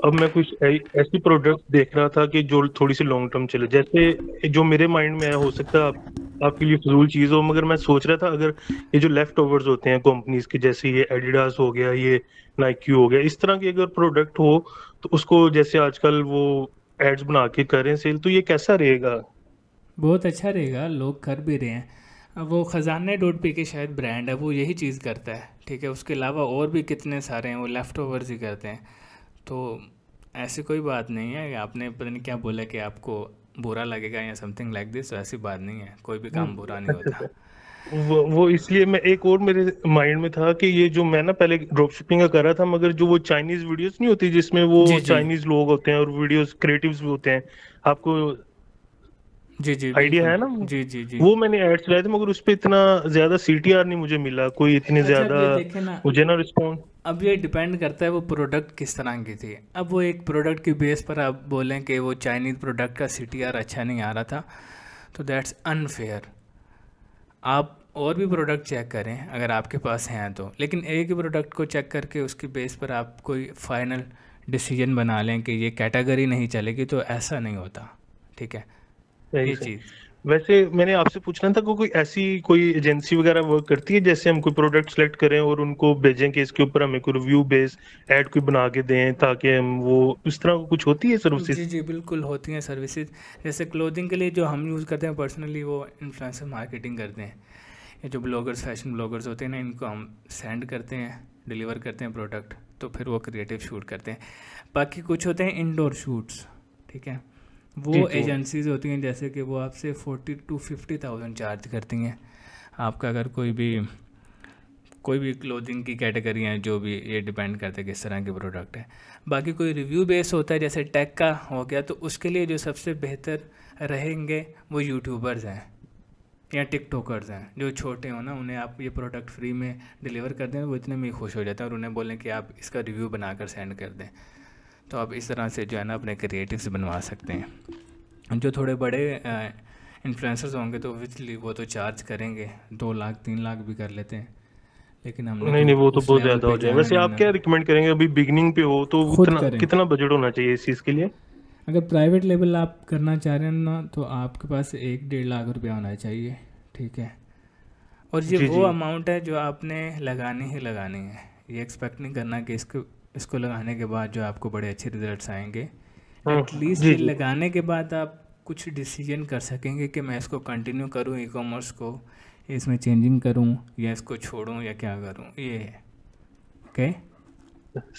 अब मैं कुछ ऐसी प्रोडक्ट देख रहा था कि जो थोड़ी सी लॉन्ग टर्म चले जैसे जो मेरे माइंड में हो सकता है आप, आपके लिए फजूल चीज हो मगर मैं सोच रहा था अगर ये जो लेफ्ट ओवर्स होते हैं कंपनीज के जैसे ये एडिडास हो गया ये नाइकी हो गया इस तरह के अगर प्रोडक्ट हो तो उसको जैसे आजकल वो एड्स बना के हैं सेल तो ये कैसा रहेगा बहुत अच्छा रहेगा लोग कर भी रहे हैं वो ख़जाने डोट पी के शायद ब्रांड है वो यही चीज़ करता है ठीक है उसके अलावा और भी कितने सारे हैं वो लेफ़्ट ओवर्स ही करते हैं तो ऐसी कोई बात नहीं है आपने पता नहीं क्या बोला कि आपको बुरा लगेगा या समथिंग लाइक दिस ऐसी बात नहीं है कोई भी काम बुरा नहीं होता वो वो इसलिए मैं एक और मेरे माइंड में था कि ये जो मैं ना पहले ड्रॉप शिपिंग का कर रहा था मगर जो वो चाइनीज वीडियोस नहीं होती जिसमें वो चाइनीज लोग होते हैं और वीडियोस क्रिएटिव्स भी होते हैं आपको जी जी आइडिया है ना जी जी जी वो मैंने एड्स चलाए थे मगर उस पर इतना ज्यादा सीटीआर नहीं मुझे मिला कोई इतनी अच्छा, ज्यादा मुझे ना रिस्पॉन्स अब ये डिपेंड करता है वो प्रोडक्ट किस तरह की थी अब वो एक प्रोडक्ट की बेस पर आप बोलें कि वो चाइनीज प्रोडक्ट का आर अच्छा नहीं आ रहा था तो दैट्स अनफेयर आप और भी प्रोडक्ट चेक करें अगर आपके पास हैं तो लेकिन एक ही प्रोडक्ट को चेक करके उसकी बेस पर आप कोई फाइनल डिसीजन बना लें कि ये कैटेगरी नहीं चलेगी तो ऐसा नहीं होता ठीक है सही वैसे मैंने आपसे पूछना था को कोई ऐसी कोई एजेंसी वगैरह वर्क करती है जैसे हम कोई प्रोडक्ट सेलेक्ट करें और उनको भेजें कि इसके ऊपर हमें कोई रिव्यू बेस ऐड कोई बना के दें ताकि हम वो इस तरह कुछ होती है सर्विसेज जी जी बिल्कुल होती हैं सर्विसेज जैसे क्लोथिंग के लिए जो हम यूज़ करते हैं पर्सनली वो इन्फ्लुएंसर मार्केटिंग करते हैं या जो ब्लॉगर्स फैशन ब्लॉगर्स होते हैं ना इनको हम सेंड करते हैं डिलीवर करते हैं प्रोडक्ट तो फिर वो क्रिएटिव शूट करते हैं बाकी कुछ होते हैं इनडोर शूट्स ठीक है वो एजेंसीज तो- होती हैं जैसे कि वो आपसे forty to fifty thousand charge करती हैं आपका अगर कोई भी कोई भी क्लोथिंग की कैटेगरी है जो भी ये डिपेंड करता है किस तरह के प्रोडक्ट है बाकी कोई रिव्यू बेस होता है जैसे टेक का हो गया तो उसके लिए जो सबसे बेहतर रहेंगे वो यूट्यूबर्स हैं या टिकटॉकर्स हैं जो छोटे हो ना उन्हें आप ये प्रोडक्ट फ्री में डिलीवर कर दें वो इतने में खुश हो जाते हैं और उन्हें बोलें कि आप इसका रिव्यू बनाकर सेंड कर दें तो आप इस तरह से जो है ना अपने क्रिएटिव्स बनवा सकते हैं जो थोड़े बड़े इन्फ्लुएंसर्स होंगे तो ओबियसली वो तो चार्ज करेंगे दो लाख तीन लाख भी कर लेते हैं लेकिन हम नहीं नहीं तो वो तो बहुत ज्यादा हो जाए वैसे आप क्या रिकमेंड करेंगे अभी बिगनिंग पे हो तो कितना कितना बजट होना चाहिए इस चीज़ के लिए अगर प्राइवेट लेवल आप करना चाह रहे हैं ना तो आपके पास एक डेढ़ लाख रुपया होना चाहिए ठीक है और ये वो अमाउंट है जो आपने लगानी ही लगानी है ये एक्सपेक्ट नहीं करना कि इसके इसको लगाने के बाद जो आपको बड़े अच्छे रिजल्ट्स आएंगे एटलीस्ट हम्म, ये लगाने के बाद आप कुछ डिसीजन कर सकेंगे कि मैं इसको कंटिन्यू करूं ई कॉमर्स को इसमें चेंजिंग करूं या इसको छोड़ूं या क्या करूं ये है ओके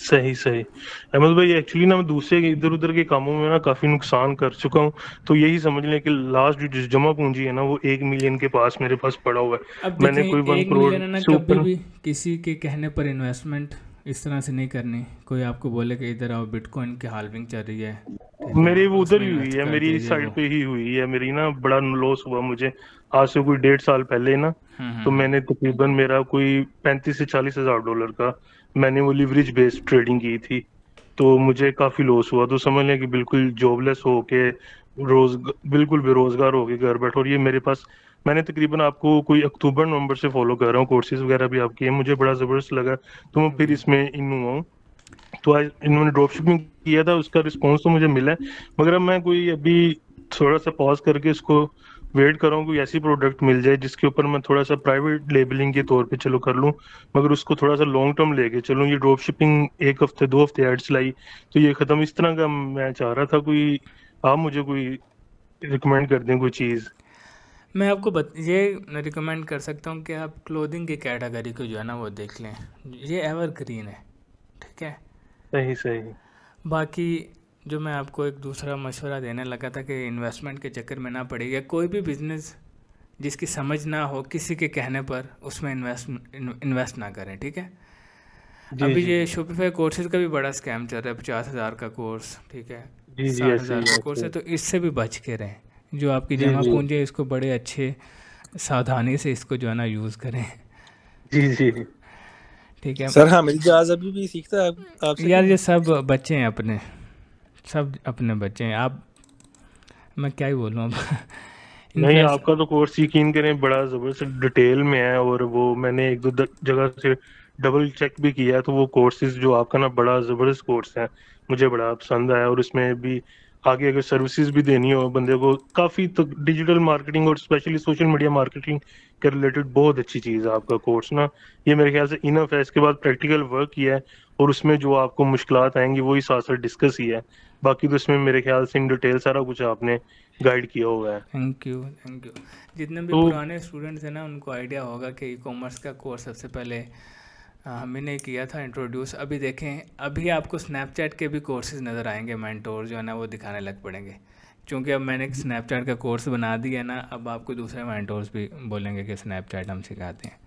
सही सही अहमद भाई एक्चुअली ना मैं दूसरे इधर उधर के कामों में ना काफी नुकसान कर चुका हूँ तो यही समझ लें कि लास्ट जो जमा पूंजी है ना वो एक मिलियन के पास मेरे पास पड़ा हुआ है मैंने कोई वन करोड़ कभी भी किसी के कहने पर इन्वेस्टमेंट इस तरह से नहीं करनी कोई आपको बोले कि इधर आओ बिटकॉइन की हालविंग चल रही है मेरी उधर ही हुई है मेरी साइड पे ही हुई है मेरी ना बड़ा लॉस हुआ मुझे आज से कोई डेढ़ साल पहले ना हम्म, तो हम्म। मैंने तकरीबन मेरा कोई पैंतीस से चालीस हजार डॉलर का मैंने वो लिवरेज बेस्ड ट्रेडिंग की थी तो मुझे काफी लॉस हुआ तो समझ लें कि बिल्कुल जॉबलेस होके रोज बिल्कुल बेरोजगार हो गए घर बैठे और ये मेरे पास मैंने तकरीबन आपको कोई अक्टूबर नवंबर से फॉलो कर रहा हूँ कोर्सेज वगैरह भी आपके हैं मुझे बड़ा ज़बरदस्त लगा तो मैं फिर हम्म। इसमें इन हुआ हूँ तो आज इन्होंने ड्रॉप शिपिंग किया था उसका रिस्पॉन्स तो मुझे मिला है मगर अब मैं कोई अभी थोड़ा सा पॉज करके इसको वेट कर रहा हूँ कोई ऐसी प्रोडक्ट मिल जाए जिसके ऊपर मैं थोड़ा सा प्राइवेट लेबलिंग के तौर पे चलो कर लूँ मगर उसको थोड़ा सा लॉन्ग टर्म लेके चलूँ ये ड्रॉप शिपिंग एक हफ्ते दो हफ्ते ऐड चलाई तो ये ख़त्म इस तरह का मैं चाह रहा था कोई आप मुझे कोई रिकमेंड कर दें कोई चीज़ मैं आपको बत ये रिकमेंड कर सकता हूँ कि आप क्लोथिंग की कैटेगरी को जो है ना वो देख लें ये एवर ग्रीन है ठीक है सही सही बाकी जो मैं आपको एक दूसरा मशवरा देने लगा था कि इन्वेस्टमेंट के चक्कर में ना पड़े या कोई भी बिजनेस जिसकी समझ ना हो किसी के कहने पर उसमें इन्वेस्ट इन्वेस्ट ना करें ठीक है जी, अभी जी, ये शोपिफाई कोर्सेज का भी बड़ा स्कैम चल रहा है पचास हज़ार का कोर्स ठीक है साठ हज़ार का कोर्स है तो इससे भी बच के रहें जो आपकी जमा पूंजी है इसको बड़े अच्छे सावधानी से इसको जो है ना यूज़ करें जी जी ठीक है सर हाँ मिल जाए अभी भी सीखता है आप यार ये सब बच्चे हैं अपने सब अपने बच्चे हैं आप मैं क्या ही बोलूँ नहीं आपका तो कोर्स यकीन करें बड़ा जबरदस्त डिटेल में है और वो मैंने एक दो जगह से डबल चेक भी किया तो वो कोर्सेज जो आपका ना बड़ा जबरदस्त कोर्स है मुझे बड़ा पसंद आया और इसमें भी आगे अगर सर्विसेज भी देनी हो बंदे को काफ़ी तो डिजिटल मार्केटिंग और स्पेशली सोशल मीडिया मार्केटिंग के रिलेटेड बहुत अच्छी चीज़ है आपका कोर्स ना ये मेरे ख्याल से इनफ है इसके बाद प्रैक्टिकल वर्क ही है और उसमें जो आपको मुश्किल आएंगी वही साथ साथ डिस्कस ही है बाकी तो इसमें मेरे ख्याल से इन डिटेल सारा कुछ आपने गाइड किया हुआ है थैंक यू थैंक यू जितने भी तो, पुराने स्टूडेंट्स हैं ना उनको आइडिया होगा कि ई कॉमर्स का कोर्स सबसे पहले हाँ, हमने किया था इंट्रोड्यूस अभी देखें अभी आपको स्नैपचैट के भी कोर्सेज नज़र आएंगे मैंटोर जो है ना वो दिखाने लग पड़ेंगे क्योंकि अब मैंने स्नैपचैट का कोर्स बना दिया है ना अब आपको दूसरे मैंटोर्स भी बोलेंगे कि स्नैपचैट हम सिखाते हैं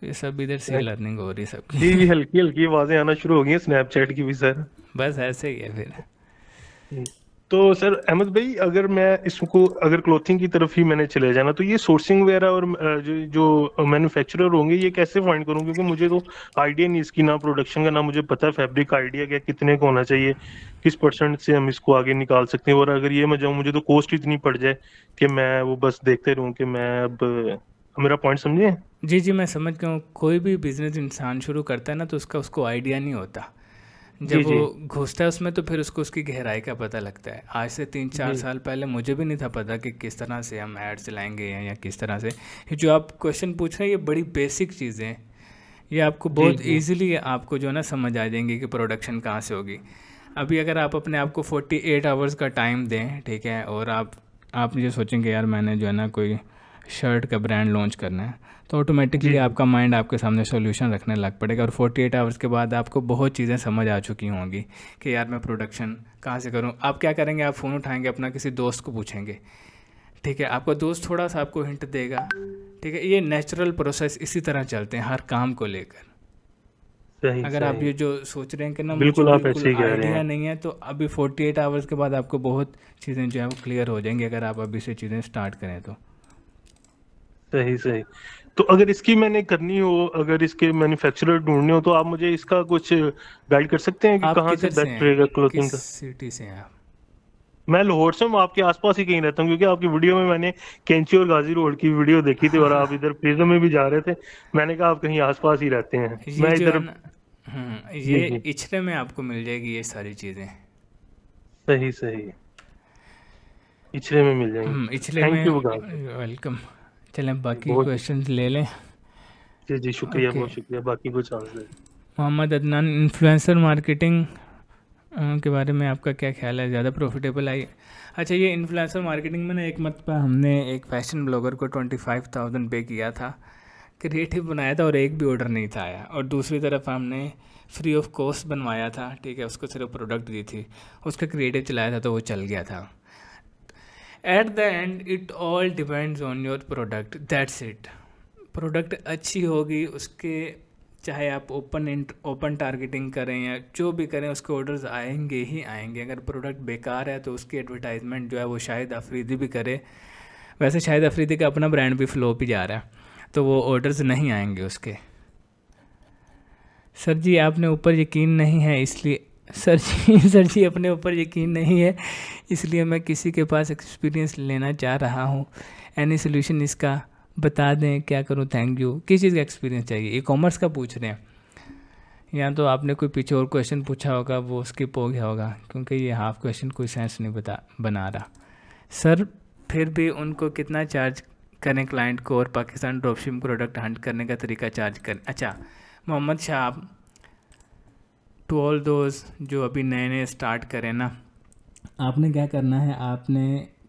तो ये सब इधर से लर्निंग हो रही है सबकी हल्की हल्की आवाज़ें आना शुरू हो गई हैं स्नैपचैट की भी सर बस ऐसे ही है फिर तो सर अहमद भाई अगर मैं इसको अगर क्लोथिंग की तरफ ही मैंने चले जाना तो ये सोर्सिंग वगैरह और जो जो मैन्युफैक्चरर होंगे ये कैसे फाइंड करूँ क्योंकि मुझे तो आइडिया नहीं इसकी ना प्रोडक्शन का ना मुझे पता फैब्रिक आइडिया क्या कितने का होना चाहिए किस परसेंट से हम इसको आगे निकाल सकते हैं और अगर ये मैं जाऊँ मुझे तो कॉस्ट इतनी पड़ जाए कि मैं वो बस देखते रहूँ कि मैं अब मेरा पॉइंट समझे जी जी मैं समझ गया हूँ कोई भी बिजनेस इंसान शुरू करता है ना तो उसका उसको आइडिया नहीं होता जब वो घुसता है उसमें तो फिर उसको उसकी गहराई का पता लगता है आज से तीन चार साल पहले मुझे भी नहीं था पता कि किस तरह से हम ऐड चलाएंगे या किस तरह से जो आप क्वेश्चन पूछ रहे हैं ये बड़ी बेसिक चीज़ें हैं ये आपको बहुत ईजिली आपको जो है ना समझ आ जाएंगे कि प्रोडक्शन कहाँ से होगी अभी अगर आप अपने आप को फोर्टी एट आवर्स का टाइम दें ठीक है और आप आप ये सोचेंगे यार मैंने जो है ना कोई शर्ट का ब्रांड लॉन्च करना है तो ऑटोमेटिकली आपका माइंड आपके सामने सोल्यूशन रखने लग पड़ेगा और 48 आवर्स के बाद आपको बहुत चीज़ें समझ आ चुकी होंगी कि यार मैं प्रोडक्शन कहाँ से करूँ आप क्या करेंगे आप फ़ोन उठाएंगे अपना किसी दोस्त को पूछेंगे ठीक है आपका दोस्त थोड़ा सा आपको हिंट देगा ठीक है ये नेचुरल प्रोसेस इसी तरह चलते हैं हर काम को लेकर सही, अगर सही। आप ये जो सोच रहे हैं कि ना बिल्कुल आप ऐसे कह रहे हैं नहीं है तो अभी 48 आवर्स के बाद आपको बहुत चीज़ें जो है वो क्लियर हो जाएंगी अगर आप अभी से चीज़ें स्टार्ट करें तो सही सही तो अगर इसकी मैंने करनी हो अगर इसके मैन्युफैक्चरर ढूंढने हो तो आप मुझे इसका कुछ गाइड कर सकते हैं कि कहाँ से बेस्ट रहेगा क्लोथिंग का सिटी से हैं मैं लाहौर से हूँ आपके आसपास ही कहीं रहता हूँ क्योंकि आपकी वीडियो में मैंने कैंची और गाजी रोड की वीडियो देखी थी और आप इधर प्रिज्म में भी जा रहे थे मैंने कहा आप कहीं आसपास ही रहते हैं मैं इधर हम्म, ये इछरे में आपको मिल जाएगी ये सारी चीजें सही सही इछरे में मिल जाएंगी थैंक यू वेलकम चलें बाकी क्वेश्चन ले लें जी जी शुक्रिया okay. बहुत शुक्रिया बाकी कुछ मोहम्मद अदनान इन्फ्लुएंसर मार्केटिंग के बारे में आपका क्या ख्याल है ज़्यादा प्रॉफिटेबल आई अच्छा ये इन्फ्लुएंसर मार्केटिंग में ना एक मत पर हमने एक फैशन ब्लॉगर को ट्वेंटी फाइव थाउजेंड पे किया था क्रिएटिव बनाया था और एक भी ऑर्डर नहीं था आया और दूसरी तरफ हमने फ्री ऑफ कॉस्ट बनवाया था ठीक है उसको सिर्फ प्रोडक्ट दी थी उसका क्रिएटिव चलाया था तो वो चल गया था at the end it all depends on your product that's it product अच्छी होगी उसके चाहे आप ओपन ओपन टारगेटिंग करें या जो भी करें उसके ऑर्डर्स आएंगे ही आएंगे अगर प्रोडक्ट बेकार है तो उसकी एडवर्टाइजमेंट जो है वो शायद अफरीदी भी करे वैसे शायद अफरीदी का अपना ब्रांड भी फ्लो भी जा रहा है तो वो ऑर्डर्स नहीं आएंगे उसके सर जी आपने ऊपर यकीन नहीं है इसलिए सर जी सर जी अपने ऊपर यकीन नहीं है इसलिए मैं किसी के पास एक्सपीरियंस लेना चाह रहा हूँ एनी सोल्यूशन इसका बता दें क्या करूँ थैंक यू किस चीज़ का एक्सपीरियंस चाहिए ई कॉमर्स का पूछ रहे हैं या तो आपने कोई पीछे और क्वेश्चन पूछा होगा वो स्किप हो गया होगा क्योंकि ये हाफ क्वेश्चन कोई सेंस नहीं बता बना रहा सर फिर भी उनको कितना चार्ज करें क्लाइंट को और पाकिस्तान ड्रॉपशिप प्रोडक्ट हंट करने का तरीका चार्ज करें अच्छा Mohammad Shah to all those जो अभी नए नए स्टार्ट करें ना आपने क्या करना है आपने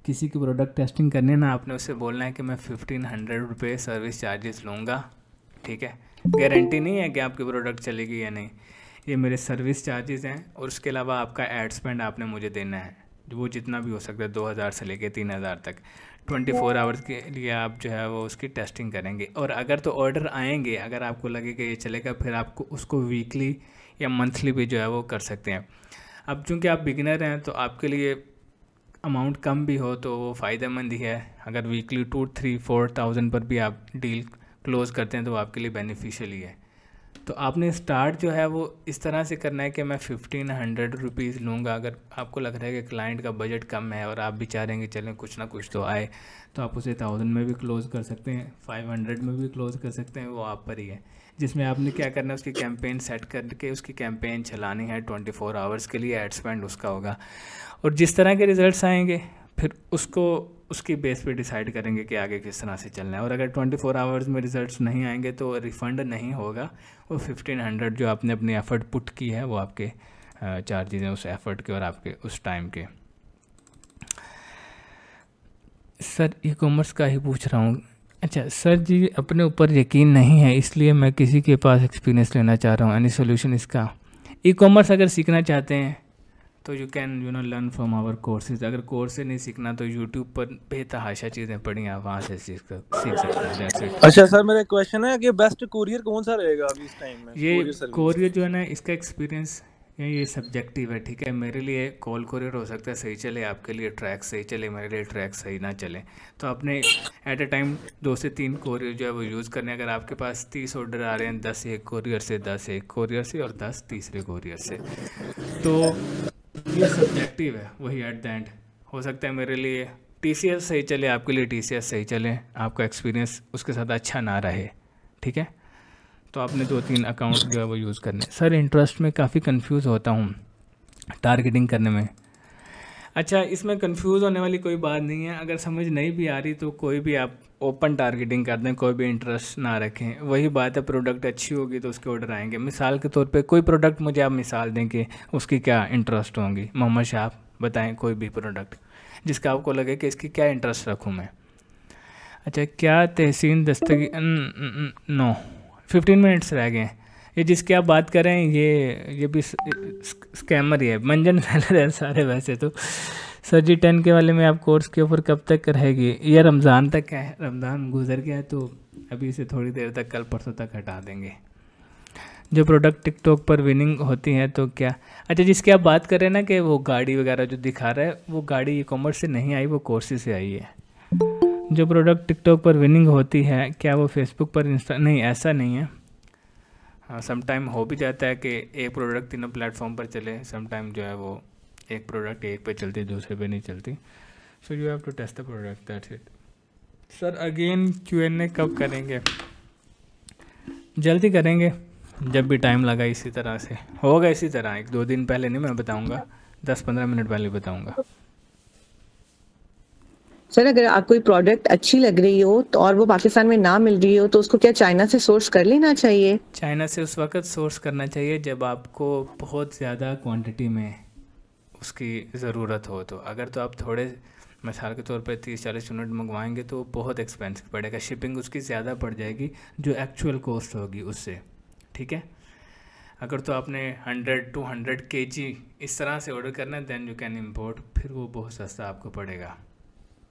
किसी की प्रोडक्ट टेस्टिंग करनी है ना आपने उसे बोलना है कि मैं फिफ्टीन हंड्रेड रुपये सर्विस चार्जेस लूँगा ठीक है गारंटी नहीं है कि आपकी प्रोडक्ट चलेगी या नहीं ये मेरे सर्विस चार्जेस हैं और उसके अलावा आपका एड स्पेंड आपने मुझे देना है वो जितना भी हो सकता है दो हज़ार से लेके तीन हज़ार तक ट्वेंटी फोर आवर्स के लिए आप जो है वो उसकी टेस्टिंग करेंगे और अगर तो ऑर्डर आएंगे अगर आपको लगे कि ये चलेगा फिर आपको उसको वीकली या मंथली भी जो है वो कर सकते हैं अब चूँकि आप बिगिनर हैं तो आपके लिए अमाउंट कम भी हो तो वो फ़ायदेमंद ही है अगर weekly two three four thousand पर भी आप डील क्लोज़ करते हैं तो वो आपके लिए बेनिफिशियल ही है तो आपने स्टार्ट जो है वो इस तरह से करना है कि मैं फिफ्टीन हंड्रेड रुपीज़ लूँगा अगर आपको लग रहा है कि क्लाइंट का बजट कम है और आप भी चाह रहे हैं कि चलें कुछ ना कुछ तो आए तो आप उसे थाउजेंड में भी क्लोज़ कर सकते हैं फाइव हंड्रेड में भी क्लोज़ कर सकते हैं वो आप पर ही है जिसमें आपने क्या करना है उसकी कैंपेन सेट करके उसकी कैंपेन चलानी है 24 फोर आवर्स के लिए एड स्पेंड उसका होगा और जिस तरह के रिज़ल्ट आएंगे फिर उसको उसकी बेस पे डिसाइड करेंगे कि आगे किस तरह से चलना है और अगर 24 फोर आवर्स में रिज़ल्ट नहीं आएंगे तो रिफ़ंड नहीं होगा वो 1500 जो आपने अपनी एफ़र्ट पुट की है वो आपके चार्जेज हैं उस एफ़र्ट के और आपके उस टाइम के सर ई कॉमर्स का ही पूछ रहा हूँ अच्छा सर जी अपने ऊपर यकीन नहीं है इसलिए मैं किसी के पास एक्सपीरियंस लेना चाह रहा हूँ एनी सोल्यूशन इसका ई कॉमर्स अगर सीखना चाहते हैं तो you can you know learn from our courses अगर कोर्स से नहीं सीखना तो यूट्यूब पर बेतहाशा चीज़ें पढ़ी आप वहाँ से सीख सीख सकते हैं अच्छा सर मेरा क्वेश्चन है कि बेस्ट कोरियर कौन सा रहेगा अभी इस टाइम में ये कोरियर जो है ना इसका एक्सपीरियंस ये सब्जेक्टिव है ठीक है मेरे लिए कॉल कोरियर हो सकता है सही चले आपके लिए ट्रैक सही चले मेरे लिए ट्रैक सही ना चले तो आपने एट अ टाइम दो से तीन कोरियर जो है वो यूज़ करने अगर आपके पास तीस ऑर्डर आ रहे हैं दस एक कोरियर से दस एक कोरियर से और दस तीसरे कोरियर से तो ये सब्जेक्टिव है वही एट द एंड हो सकता है मेरे लिए टी सही चले आपके लिए टी सही चले आपका एक्सपीरियंस उसके साथ अच्छा ना रहे ठीक है तो आपने दो तीन अकाउंट जो है वो यूज़ करने सर इंटरेस्ट में काफ़ी कंफ्यूज होता हूँ टारगेटिंग करने में अच्छा इसमें कंफ्यूज होने वाली कोई बात नहीं है अगर समझ नहीं भी आ रही तो कोई भी आप ओपन टारगेटिंग कर दें कोई भी इंटरेस्ट ना रखें वही बात है प्रोडक्ट अच्छी होगी तो उसके ऑर्डर आएंगे मिसाल के तौर पे कोई प्रोडक्ट मुझे आप मिसाल दें कि उसकी क्या इंटरेस्ट होंगी मोहम्मद शाह बताएं कोई भी प्रोडक्ट जिसका आपको लगे कि इसकी क्या इंटरेस्ट रखूँ मैं अच्छा क्या Tahseen Dastagi no fifteen minutes रह गए हैं ये जिसकी आप बात करें ये ये भी स्कैमर ही है मंजन फैलर है सारे वैसे तो सर जी टेन के वाले में आप कोर्स के ऊपर कब तक रहेगी यह रमज़ान तक है रमज़ान गुजर गया तो अभी इसे थोड़ी देर तक कल परसों तक हटा देंगे जो प्रोडक्ट टिकटॉक पर विनिंग होती है तो क्या अच्छा जिसकी आप बात करें ना कि वो गाड़ी वगैरह जो दिखा रहा है वो गाड़ी ई कॉमर्स से नहीं आई वो कोर्सेज से आई है जो प्रोडक्ट टिकटॉक पर विनिंग होती है क्या वो फेसबुक पर इंस्टा नहीं ऐसा नहीं है हाँ समटाइम हो भी जाता है कि एक प्रोडक्ट तीनों प्लेटफॉर्म पर चले समटाइम जो है वो एक प्रोडक्ट एक पे चलती दूसरे पे नहीं चलती so you have to test the product that it sir again Q N A कब करेंगे जल्दी करेंगे जब भी टाइम लगा इसी तरह से होगा इसी तरह एक दो दिन पहले नहीं मैं बताऊँगा दस पंद्रह मिनट पहले बताऊँगा सर अगर आपको कोई प्रोडक्ट अच्छी लग रही हो तो और वो पाकिस्तान में ना मिल रही हो तो उसको क्या चाइना से सोर्स कर लेना चाहिए चाइना से उस वक्त सोर्स करना चाहिए जब आपको बहुत ज़्यादा क्वांटिटी में उसकी ज़रूरत हो तो अगर तो आप थोड़े मिसाल के तौर पर तीस चालीस यूनिट मंगवाएंगे तो बहुत एक्सपेंसिव पड़ेगा शिपिंग उसकी ज़्यादा पड़ जाएगी जो एक्चुअल कॉस्ट होगी उससे ठीक है अगर तो आपने 100 टू हंड्रेड के जी इस तरह से ऑर्डर करना है देन यू कैन इम्पोर्ट फिर वो बहुत सस्ता आपको पड़ेगा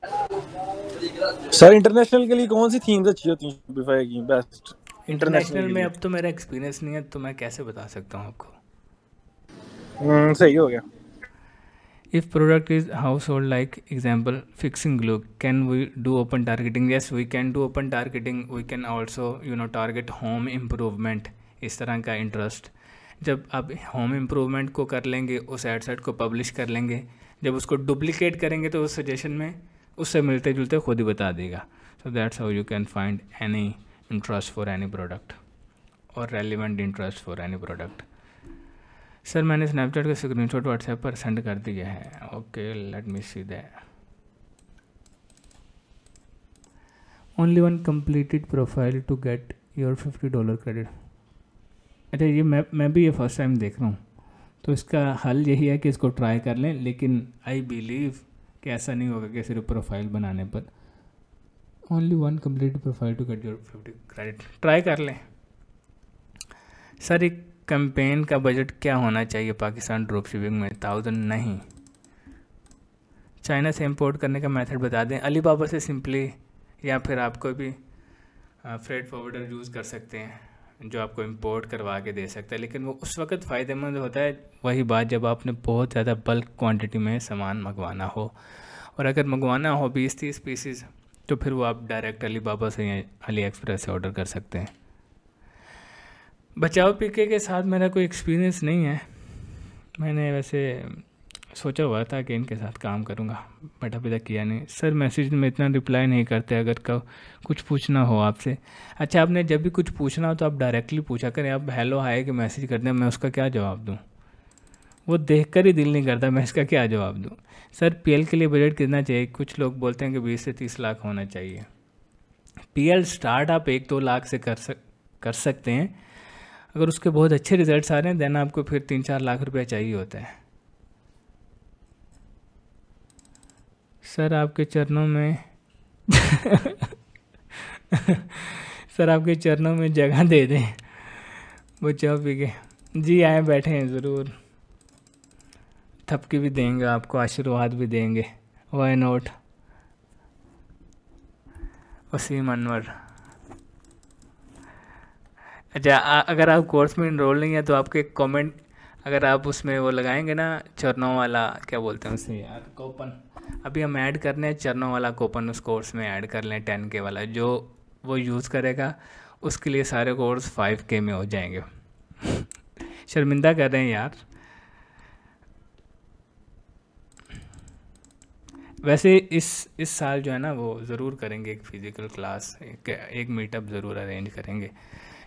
सर इंटरनेशनल के लिए कौन सी थीम्स अच्छी होती हैं शॉपिफाई की बेस्ट इंटरनेशनल में अब तो मेरा एक्सपीरियंस नहीं है तो मैं कैसे बता सकता हूँ आपको हम्म, सही हो गया if product is household like example fixing glow can we do open targeting yes we can do open targeting we can also you know target home improvement इस तरह का इंटरेस्ट जब आप होम इम्प्रूवमेंट को कर लेंगे उस add ad set को पब्लिश कर लेंगे जब उसको डुप्लीकेट करेंगे तो उस सजेशन में उससे मिलते जुलते खुद ही बता देगा so that's how you can find any interest for any product और relevant interest for any product sir मैंने स्नैपचैट का स्क्रीन शॉट व्हाट्सएप पर सेंड कर दिया है okay let me see that only one completed profile to get your fifty dollar credit अच्छा ये मैं मैं भी ये फर्स्ट टाइम देख रहा हूँ तो इसका हल यही है कि इसको ट्राई कर लें लेकिन आई बिलीव कि ऐसा नहीं होगा कि सिर्फ प्रोफाइल बनाने पर only one complete profile to get your fifty credit try कर लें सर एक कैंपेन का बजट क्या होना चाहिए पाकिस्तान ड्रॉप शिपिंग में थाउजेंड नहीं चाइना से इंपोर्ट करने का मेथड बता दें अली बाबा से सिंपली या फिर आप कोई भी फ्रेड फॉरवर्डर यूज़ कर सकते हैं जो आपको इम्पोर्ट करवा के दे सकता है लेकिन वो उस वक्त फ़ायदेमंद होता है वही बात जब आपने बहुत ज़्यादा बल्क क्वांटिटी में सामान मंगवाना हो और अगर मंगवाना हो बीस तीस पीसीस तो फिर वो आप डायरेक्ट अली बाबा से या अली एक्सप्रेस से ऑर्डर कर सकते हैं बचाव पीके के साथ मेरा कोई एक्सपीरियंस नहीं है मैंने वैसे सोचा हुआ था कि इनके साथ काम करूँगा बट अभी तक किया नहीं सर मैसेज में इतना रिप्लाई नहीं करते अगर कब कुछ पूछना हो आपसे अच्छा आपने जब भी कुछ पूछना हो तो आप डायरेक्टली पूछा करें आप हेलो हाय के मैसेज कर दें मैं उसका क्या जवाब दूँ वो देख कर ही दिल नहीं करता मैं इसका क्या जवाब दूँ सर पी के लिए बजट कितना चाहिए कुछ लोग बोलते हैं कि बीस से तीस लाख होना चाहिए पी स्टार्ट आप एक दो लाख से कर सक कर सकते हैं अगर उसके बहुत अच्छे रिजल्ट आ रहे हैं देन आपको फिर तीन चार लाख रुपया चाहिए होता है सर आपके चरणों में सर आपके चरणों में जगह दे दें वो चाय पी के जी आए बैठे हैं ज़रूर थपकी भी देंगे आपको आशीर्वाद भी देंगे वाई नोट वसीम अनवर अच्छा अगर आप कोर्स में इनरोल नहीं है तो आपके कमेंट अगर आप उसमें वो लगाएंगे ना चरणों वाला क्या बोलते हैं उसमें यार अभी हम ऐड कर रहे हैं चरणों वाला कूपन उस कोर्स में ऐड कर लें टेन के वाला जो वो यूज़ करेगा उसके लिए सारे कोर्स फाइव के में हो जाएंगे शर्मिंदा कर रहे हैं यार वैसे इस इस साल जो है ना वो ज़रूर करेंगे एक फ़िज़िकल क्लास एक, एक मीटअप ज़रूर अरेंज करेंगे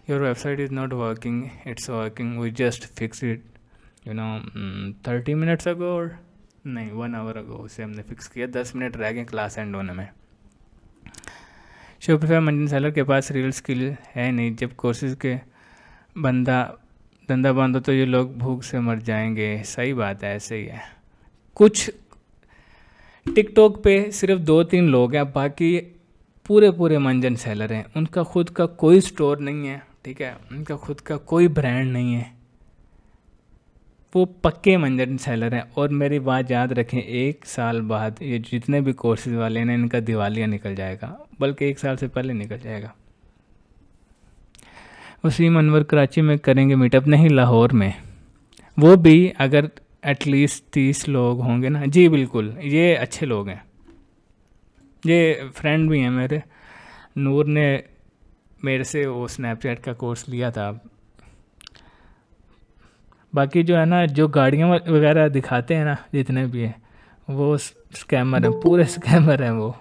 your website is not working it's working we just fix it you know thirty minutes ago और नहीं वन आवर अगो उसे हमने फिक्स किया दस मिनट रह गए क्लास एंड होने में शोपिफाई मंजन सैलर के पास रियल स्किल है नहीं जब कोर्सेज के बंदा धंधा बंद हो तो ये लोग भूख से मर जाएंगे सही बात है ऐसे ही है कुछ टिकटॉक पे सिर्फ दो तीन लोग हैं बाकी पूरे पूरे मंजन सेलर हैं उनका खुद का कोई स्टोर नहीं है ठीक है उनका खुद का कोई ब्रांड नहीं है वो पक्के मंजर सेलर हैं और मेरी बात याद रखें एक साल बाद ये जितने भी कोर्सेज वाले हैं इनका दिवालिया निकल जाएगा बल्कि एक साल से पहले निकल जाएगा वसीम अनवर कराची में करेंगे मीटअप नहीं लाहौर में वो भी अगर एटलीस्ट तीस लोग होंगे ना जी बिल्कुल ये अच्छे लोग हैं ये फ्रेंड भी हैं मेरे नूर ने मेरे से वो स्नैपचैट का कोर्स लिया था बाकी जो है ना जो गाड़ियाँ वगैरह दिखाते हैं ना जितने भी हैं वो स्कैमर हैं पूरे स्कैमर हैं वो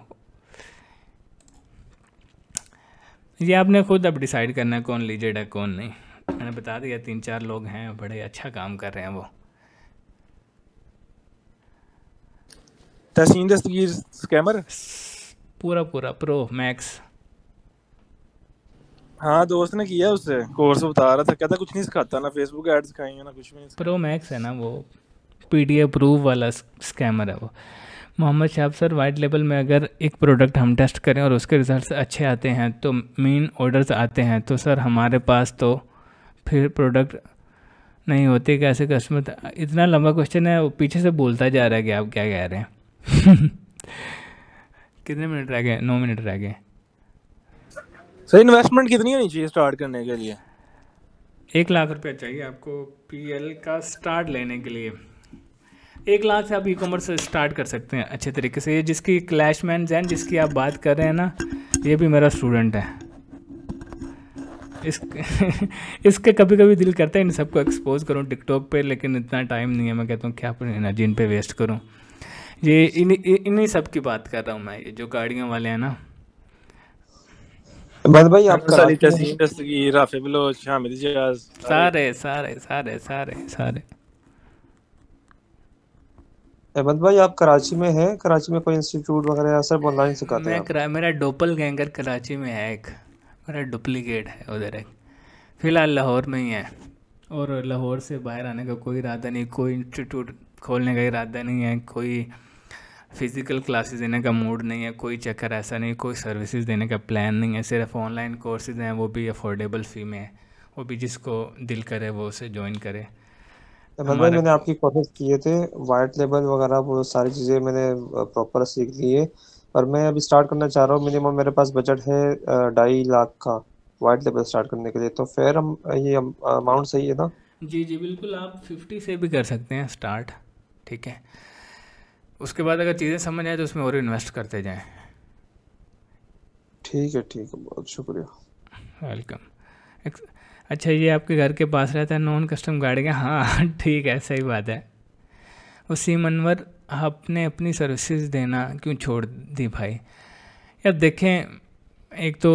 ये आपने खुद अब डिसाइड करना है कौन लीजेड है कौन नहीं मैंने बता दिया तीन चार लोग हैं बड़े अच्छा काम कर रहे हैं वो तहसीन दस्तगीर स्कैमर पूरा पूरा प्रो मैक्स हाँ दोस्त ने किया उससे कोर्स बता रहा था कहता कुछ नहीं सिखाता ना फेसबुक एड सिखाई ना कुछ भी नहीं प्रो मैक्स है ना वो पी अप्रूव वाला स्कैमर है वो Mohammad Shah sir white level में अगर एक प्रोडक्ट हम टेस्ट करें और उसके रिजल्ट अच्छे आते हैं तो मेन ऑर्डर्स आते हैं तो सर हमारे पास तो फिर प्रोडक्ट नहीं होते कैसे कस्टमर इतना लंबा क्वेश्चन है वो पीछे से बोलता जा रहा है कि आप क्या कह रहे हैं कितने मिनट रह गए नौ मिनट रह गए सर इन्वेस्टमेंट कितनी होनी चाहिए स्टार्ट करने के लिए एक लाख रुपया चाहिए आपको पीएल का स्टार्ट लेने के लिए एक लाख से आप ई कॉमर्स स्टार्ट कर सकते हैं अच्छे तरीके से ये जिसकी क्लैशमैन जैन जिसकी आप बात कर रहे हैं ना ये भी मेरा स्टूडेंट है इस इसके कभी कभी दिल करता है इन सबको एक्सपोज करूँ टिकटॉक पे लेकिन इतना टाइम नहीं है मैं कहता हूँ क्या अपनी एनर्जी इन पर वेस्ट करूँ ये इन्हीं इन्हीं सब की बात कर रहा हूँ मैं ये जो गाड़ियों वाले हैं ना बस भाई आप सारी तस्वीर तस्वीर राफे बलोच हामिद इजाज सारे सारे सारे सारे सारे अहमद भाई आप कराची में हैं कराची में कोई इंस्टीट्यूट वगैरह सब ऑनलाइन सिखाते हैं करा, मेरा डोपल गैंगर कराची में है एक मेरा डुप्लीकेट है उधर एक फ़िलहाल लाहौर में ही है और लाहौर से बाहर आने का कोई इरादा नहीं कोई इंस्टीट्यूट खोलने का इरादा नहीं है कोई फ़िज़िकल क्लासेस देने का मूड नहीं है कोई चक्कर ऐसा नहीं कोई सर्विसेज देने का प्लान नहीं है सिर्फ ऑनलाइन कोर्सेज हैं वो भी अफोर्डेबल फ़ी में है वो भी जिसको दिल करे वो उसे ज्वाइन करे मतलब मैंने आपकी कोर्सेज किए थे वाइट लेबल वगैरह वो सारी चीज़ें मैंने प्रॉपर सीख ली है और मैं अभी स्टार्ट करना चाह रहा हूँ मिनिमम मेरे पास बजट है ढाई लाख का वाइट लेबल स्टार्ट करने के लिए तो फेयर हम ये अमाउंट सही है ना जी जी बिल्कुल आप फिफ्टी से भी कर सकते हैं स्टार्ट ठीक है उसके बाद अगर चीज़ें समझ आए तो उसमें और इन्वेस्ट करते जाएं ठीक है ठीक है बहुत शुक्रिया वेलकम अच्छा ये आपके घर के पास रहता है नॉन कस्टम गाड़ी का हाँ ठीक है सही बात है सीम अनवर आपने अपनी सर्विसेज देना क्यों छोड़ दी भाई अब देखें एक तो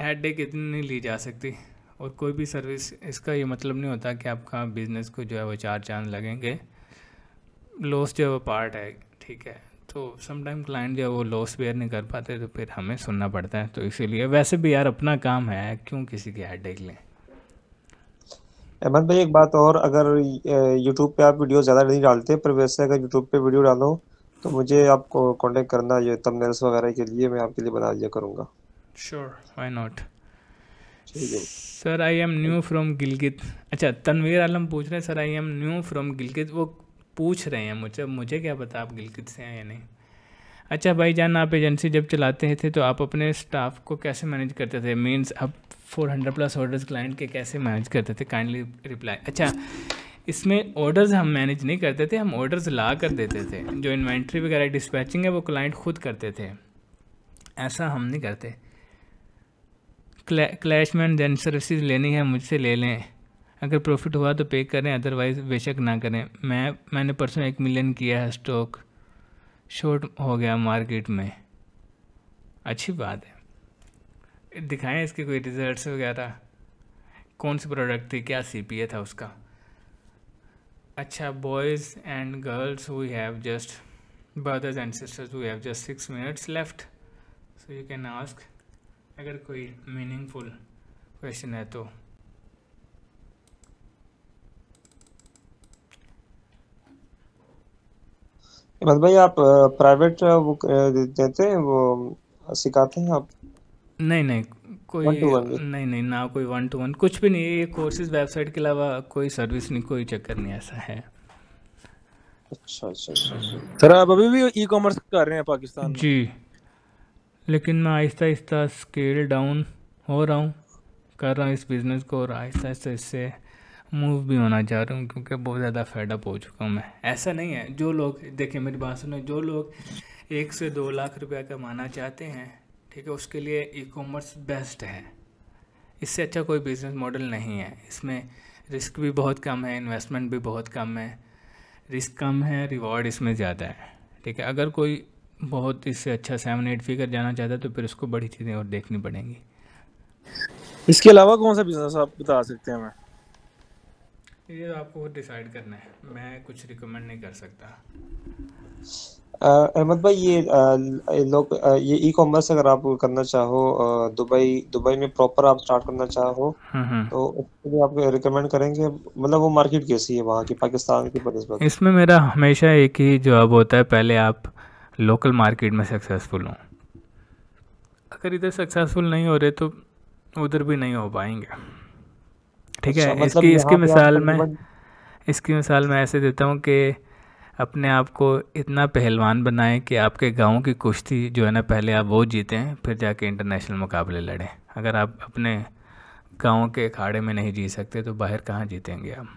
एट डे कितनी नहीं ली जा सकती और कोई भी सर्विस इसका ये मतलब नहीं होता कि आपका बिज़नेस को जो है वो चार चांद लगेंगे लॉस जो है वो पार्ट है ठीक है तो समटाइम क्लाइंट जो है वो लॉस बेयर नहीं कर पाते तो फिर हमें सुनना पड़ता है तो इसीलिए वैसे भी यार अपना काम है क्यों किसी की हेड लें अहमद भाई एक बात और अगर यूट्यूब पे आप वीडियो ज़्यादा नहीं डालते पर वैसे अगर यूट्यूब पे वीडियो डालो तो मुझे आपको कांटेक्ट करना ये थंबनेल्स वगैरह के लिए मैं आपके लिए बना दिया करूँगा sure why not sir I am new from Gilgit अच्छा तनवीर आलम पूछ रहे हैं sir I am new from Gilgit वो पूछ रहे हैं मुझे मुझे क्या पता आप गिलगित से हैं या नहीं अच्छा भाई जान आप एजेंसी जब चलाते थे तो आप अपने स्टाफ को कैसे मैनेज करते थे मीन्स आप 400 प्लस ऑर्डर्स क्लाइंट के कैसे मैनेज करते थे काइंडली रिप्लाई अच्छा इसमें ऑर्डर्स हम मैनेज नहीं करते थे हम ऑर्डर्स ला कर देते थे जो इन्वेंट्री वगैरह डिस्पैचिंग है वो क्लाइंट खुद करते थे ऐसा हम नहीं करते क्लैशमैन जन सर्विस लेनी है मुझसे ले लें अगर प्रॉफिट हुआ तो पे करें अदरवाइज़ बेशक ना करें मैं मैंने परसों एक मिलियन किया है स्टॉक शॉर्ट हो गया मार्केट में अच्छी बात है दिखाएं इसके कोई रिजल्ट्स वगैरह कौन सी प्रोडक्ट थी क्या सी था उसका अच्छा boys and girls we have just brothers and sisters we have just six minutes left so you can ask अगर कोई मीनिंगफुल क्वेश्चन है तो बस भाई आप प्राइवेट वो देते हैं वो सिखाते हैं आप नहीं नहीं कोई one one नहीं नहीं ना कोई वन टू वन कुछ भी नहीं ये कोर्सेज वेबसाइट के अलावा कोई सर्विस नहीं कोई चक्कर नहीं ऐसा है अच्छा अच्छा, अच्छा, अच्छा। सर आप अभी भी ई कॉमर्स कर रहे हैं पाकिस्तान जी लेकिन मैं आहिस्ता आहिस्ता स्केल डाउन हो रहा हूँ कर रहा हूँ इस बिज़नेस को और आहिस्ता आहिस्ता इससे मूव भी होना चाह रहा हूँ क्योंकि बहुत ज़्यादा फेडअप हो चुका हूँ मैं ऐसा नहीं है जो लोग देखिए मेरी बात सुनो जो लोग एक से दो लाख रुपया कमाना चाहते हैं ठीक है उसके लिए ई कॉमर्स बेस्ट है इससे अच्छा कोई बिजनेस मॉडल नहीं है इसमें रिस्क भी बहुत कम है इन्वेस्टमेंट भी बहुत कम है रिस्क कम है रिवॉर्ड इसमें ज़्यादा है ठीक है अगर कोई बहुत इससे अच्छा सेवन एट फिगर जाना चाहता है तो फिर उसको बड़ी चीज़ें और देखनी पड़ेंगी इसके अलावा कौन सा बिजनेस आप बता सकते हैं मैं ये तो आपको डिसाइड करना है मैं कुछ रिकमेंड नहीं कर सकता अहमद भाई ये लोग ये ई कॉमर्स अगर आप करना चाहो दुबई दुबई में प्रॉपर आप स्टार्ट करना चाहो हम्म, हम्म। तो उसके लिए आप रिकमेंड करेंगे मतलब वो मार्केट कैसी है वहाँ की पाकिस्तान की बनस्बत इसमें मेरा हमेशा एक ही जवाब होता है पहले आप लोकल मार्केट में सक्सेसफुल हों अगर इधर सक्सेसफुल नहीं हो रहे तो उधर भी नहीं हो पाएंगे ठीक है अच्छा, मतलब इसकी इसकी मिसाल मैं इसकी मिसाल मैं ऐसे देता हूँ कि अपने आप को इतना पहलवान बनाएं कि आपके गांव की कुश्ती जो है ना पहले आप वो जीतें फिर जाके इंटरनेशनल मुकाबले लड़ें अगर आप अपने गांव के अखाड़े में नहीं जी सकते तो बाहर कहाँ जीतेंगे आप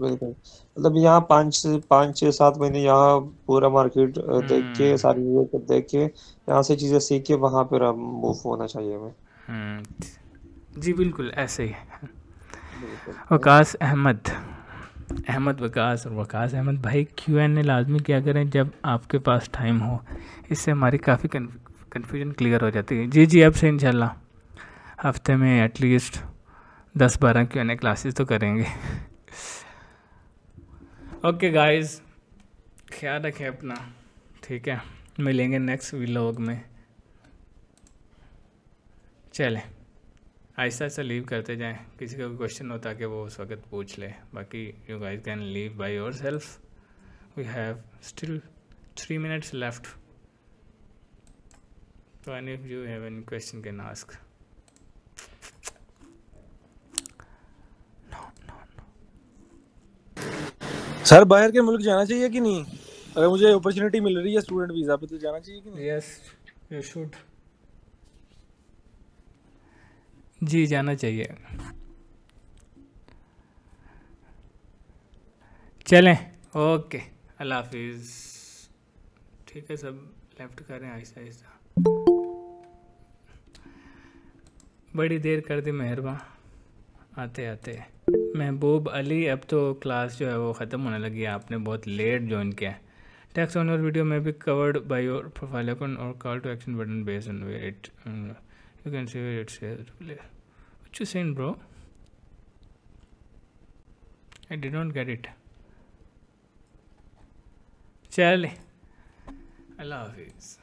बिल्कुल मतलब यहाँ पाँच से पाँच छः सात महीने यहाँ पूरा मार्केट देख के हम्म। सारी देख के यहाँ से चीज़ें सीख के वहाँ पर मूव होना चाहिए हमें हम्म। जी बिल्कुल ऐसे ही है वकास अहमद अहमद वकास और वकास अहमद भाई क्यू एन ए लाजमी क्या करें जब आपके पास टाइम हो इससे हमारी काफ़ी कन्फ्यूजन क्लियर हो जाती है जी जी अब से इंशाल्लाह हफ्ते में एटलीस्ट दस बारह क्यू एन ए क्लासेस तो करेंगे ओके गाइस ख्याल रखें अपना ठीक है मिलेंगे नेक्स्ट व्लॉग में चलें आहिस्ता आहिस्ता लीव करते जाएं किसी का भी क्वेश्चन हो ताकि वो उस वक्त पूछ ले बाकी you guys can leave by yourself we have still three minutes left तो any if you have any question can ask sir बाहर के मुल्क जाना चाहिए कि नहीं अगर मुझे अपॉर्चुनिटी मिल रही है स्टूडेंट वीज़ा पे तो जाना चाहिए कि नहीं यस यू शुड जी जाना चाहिए चलें ओके अल्लाह हाफिज़ ठीक है सब लेफ्ट करें आहिस्ता आहिस्ता बड़ी देर कर दी मेहरबान आते आते महबूब अली अब तो क्लास जो है वो ख़त्म होने लगी है आपने बहुत लेट ज्वाइन किया है टैक्स ऑन और वीडियो में भी कवर्ड बाई योर प्रोफाइल और call to action button based on it you can see where it says what you saying bro I did not get it Charlie I love this